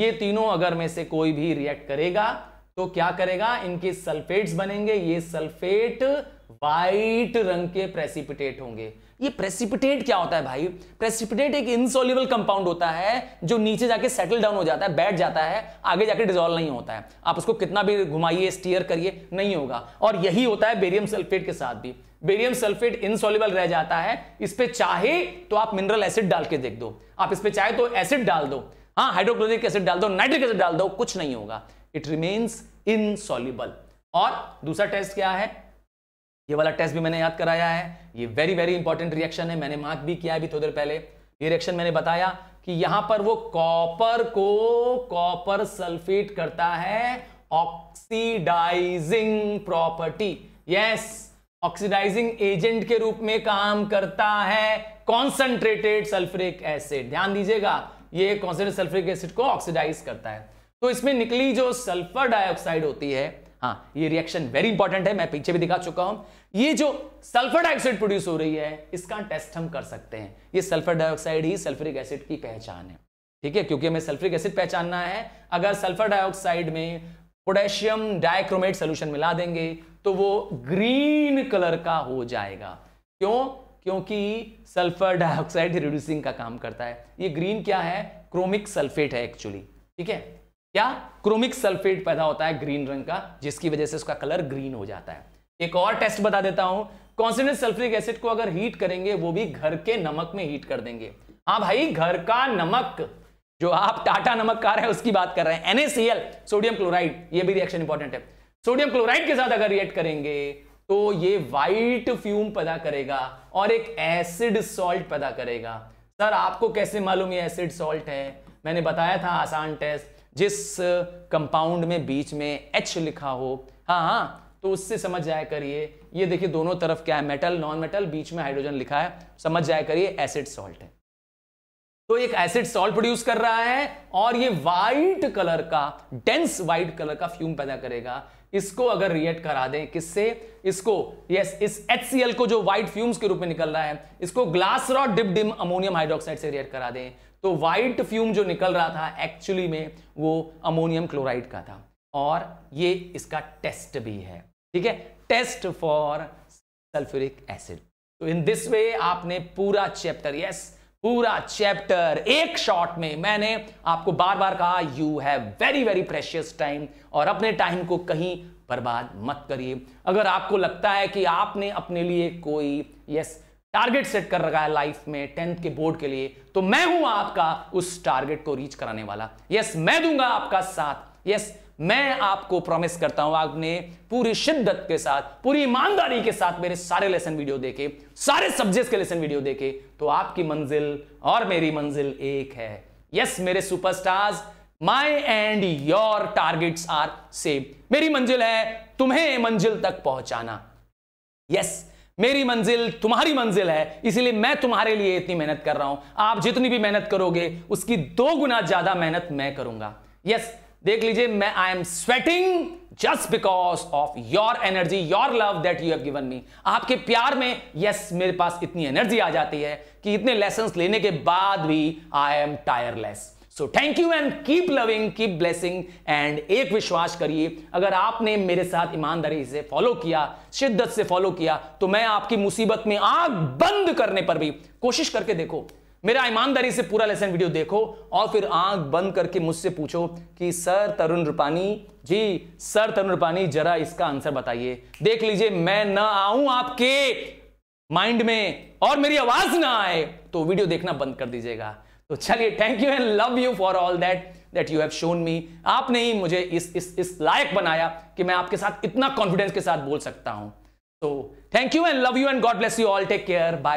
ये तीनों अगर में से कोई भी रिएक्ट करेगा तो क्या करेगा इनके सल्फेट्स बनेंगे ये सल्फेट वाइट रंग के प्रेसिपिटेट होंगे ये प्रेसिपिटेट क्या होता है भाई प्रेसिपिटेट एक इनसोल्यूबल कंपाउंड होता है जो नीचे जाके सेटल डाउन हो जाता है बैठ जाता है आगे जाके डिजोल्व नहीं होता है आप उसको कितना भी घुमाइए स्टीयर करिए नहीं होगा और यही होता है बेरियम सल्फेट के साथ भी बेरियम सल्फेट इनसोल्यूबल रह जाता है इस पर चाहे तो आप मिनरल एसिड डाल के देख दो आप इस पर चाहे तो एसिड डाल दो हाँ हाइड्रोक्लोरिक एसिड डाल दो नाइट्रिक एसिड डाल दो कुछ नहीं होगा इट रिमेन्स इनसोल्यूबल और दूसरा टेस्ट क्या है ये वाला टेस्ट भी मैंने याद कराया है ये वेरी वेरी इंपॉर्टेंट रिएक्शन है मैंने मार्क भी किया अभी थोड़ी देर पहले ये रिएक्शन मैंने बताया कि यहां पर वो कॉपर को कॉपर सल्फेट करता है oxidising property yes oxidising agent के रूप में काम करता है कॉन्सेंट्रेटेड सल्फ्रिक एसिड ध्यान दीजिएगा ये कॉन्सेंट्रेट सल्फ्रिक एसिड को ऑक्सीडाइज करता है तो इसमें निकली जो सल्फर डाइऑक्साइड होती है हाँ ये रिएक्शन वेरी इंपॉर्टेंट है मैं पीछे भी दिखा चुका हूं ये जो सल्फर डाइऑक्साइड प्रोड्यूस हो रही है इसका टेस्ट हम कर सकते हैं ये सल्फर डाइऑक्साइड ही सल्फ्रिक एसिड की पहचान है ठीक है क्योंकि हमें सल्फ्रिक एसिड पहचानना है अगर सल्फर डाइऑक्साइड में पोटेशियम डाइक्रोमेट सोल्यूशन मिला देंगे तो वो ग्रीन कलर का हो जाएगा क्यों क्योंकि सल्फर डाइऑक्साइड रिड्यूसिंग का काम करता है ये ग्रीन क्या है क्रोमिक सल्फेट है एक्चुअली ठीक है क्या क्रोमिक सल्फेट पैदा होता है ग्रीन रंग का जिसकी वजह से उसका कलर ग्रीन हो जाता है एक और टेस्ट बता देता हूं कॉन्सेंट्रेट सल्फ्रिक एसिड को अगर हीट करेंगे वो भी घर के नमक में हीट कर देंगे हाँ भाई घर का नमक जो आप टाटा नमक कार है उसकी बात कर रहे हैं NaCl सोडियम क्लोराइड ये भी रिएक्शन इंपॉर्टेंट है सोडियम क्लोराइड के साथ अगर रिएक्ट करेंगे तो ये वाइट फ्यूम पैदा करेगा और एक एसिड सॉल्ट पैदा करेगा सर आपको कैसे मालूम ये एसिड सॉल्ट है मैंने बताया था आसान टेस्ट जिस कंपाउंड में बीच में एच लिखा हो हाँ हाँ तो उससे समझ जाया करिए ये देखिए दोनों तरफ क्या है मेटल नॉन मेटल बीच में हाइड्रोजन लिखा है समझ जाया करिए एसिड सॉल्ट है तो एक एसिड सॉल्ट प्रोड्यूस कर रहा है और ये वाइट कलर का डेंस वाइट कलर का फ्यूम पैदा करेगा इसको अगर रिएक्ट करा दें किससे इसको यस इस एचसीएल को जो व्हाइट फ्यूम्स के रूप में निकल रहा है इसको ग्लास रॉड डिप डिम अमोनियम हाइड्रोक्साइड से रिएक्ट करा दें तो वाइट फ्यूम जो निकल रहा था एक्चुअली में वो अमोनियम क्लोराइड का था और ये इसका टेस्ट भी है ठीक है टेस्ट फॉर सल्फ्यूरिक एसिड तो इन दिस वे आपने पूरा चैप्टर यस पूरा चैप्टर एक शॉट में मैंने आपको बार बार कहा you have very very precious time और अपने टाइम को कहीं बर्बाद मत करिए अगर आपको लगता है कि आपने अपने लिए कोई यस yes, टारगेट सेट कर रखा है लाइफ में टेंथ के बोर्ड के लिए तो मैं हूं आपका उस टारगेट को रीच कराने वाला यस मैं दूंगा आपका साथ यस मैं आपको प्रॉमिस करता हूं आपने पूरी शिद्दत के साथ पूरी ईमानदारी के साथ मेरे सारे लेसन वीडियो देखे सारे सब्जेक्ट के लेसन वीडियो देखे तो आपकी मंजिल और मेरी मंजिल एक है यस मेरे superstars my and your targets are same मेरी मंजिल है तुम्हें मंजिल तक पहुंचाना यस yes, मेरी मंजिल तुम्हारी मंजिल है इसीलिए मैं तुम्हारे लिए इतनी मेहनत कर रहा हूं आप जितनी भी मेहनत करोगे उसकी दो गुना ज्यादा मेहनत मैं करूंगा यस yes, देख लीजिए मैं I am sweating just because of your energy your love that you have given me आपके प्यार में यस yes, मेरे पास इतनी एनर्जी आ जाती है कि इतने लेसन लेने के बाद भी I am tireless so thank you and keep loving keep blessing and एक विश्वास करिए अगर आपने मेरे साथ ईमानदारी से फॉलो किया शिद्दत से फॉलो किया तो मैं आपकी मुसीबत में आग बंद करने पर भी कोशिश करके देखो मेरा ईमानदारी से पूरा लेसन वीडियो देखो और फिर आंख बंद करके मुझसे पूछो कि सर तरुण रूपानी जी सर तरुण रूपानी जरा इसका आंसर बताइए देख लीजिए मैं ना आऊं आपके माइंड में और मेरी आवाज ना आए तो वीडियो देखना बंद कर दीजिएगा तो चलिए thank you and love you for all that that you have shown me आपने ही मुझे इस इस इस लायक बनाया कि मैं आपके साथ इतना कॉन्फिडेंस के साथ बोल सकता हूं तो thank you and love you and God bless you all take care bye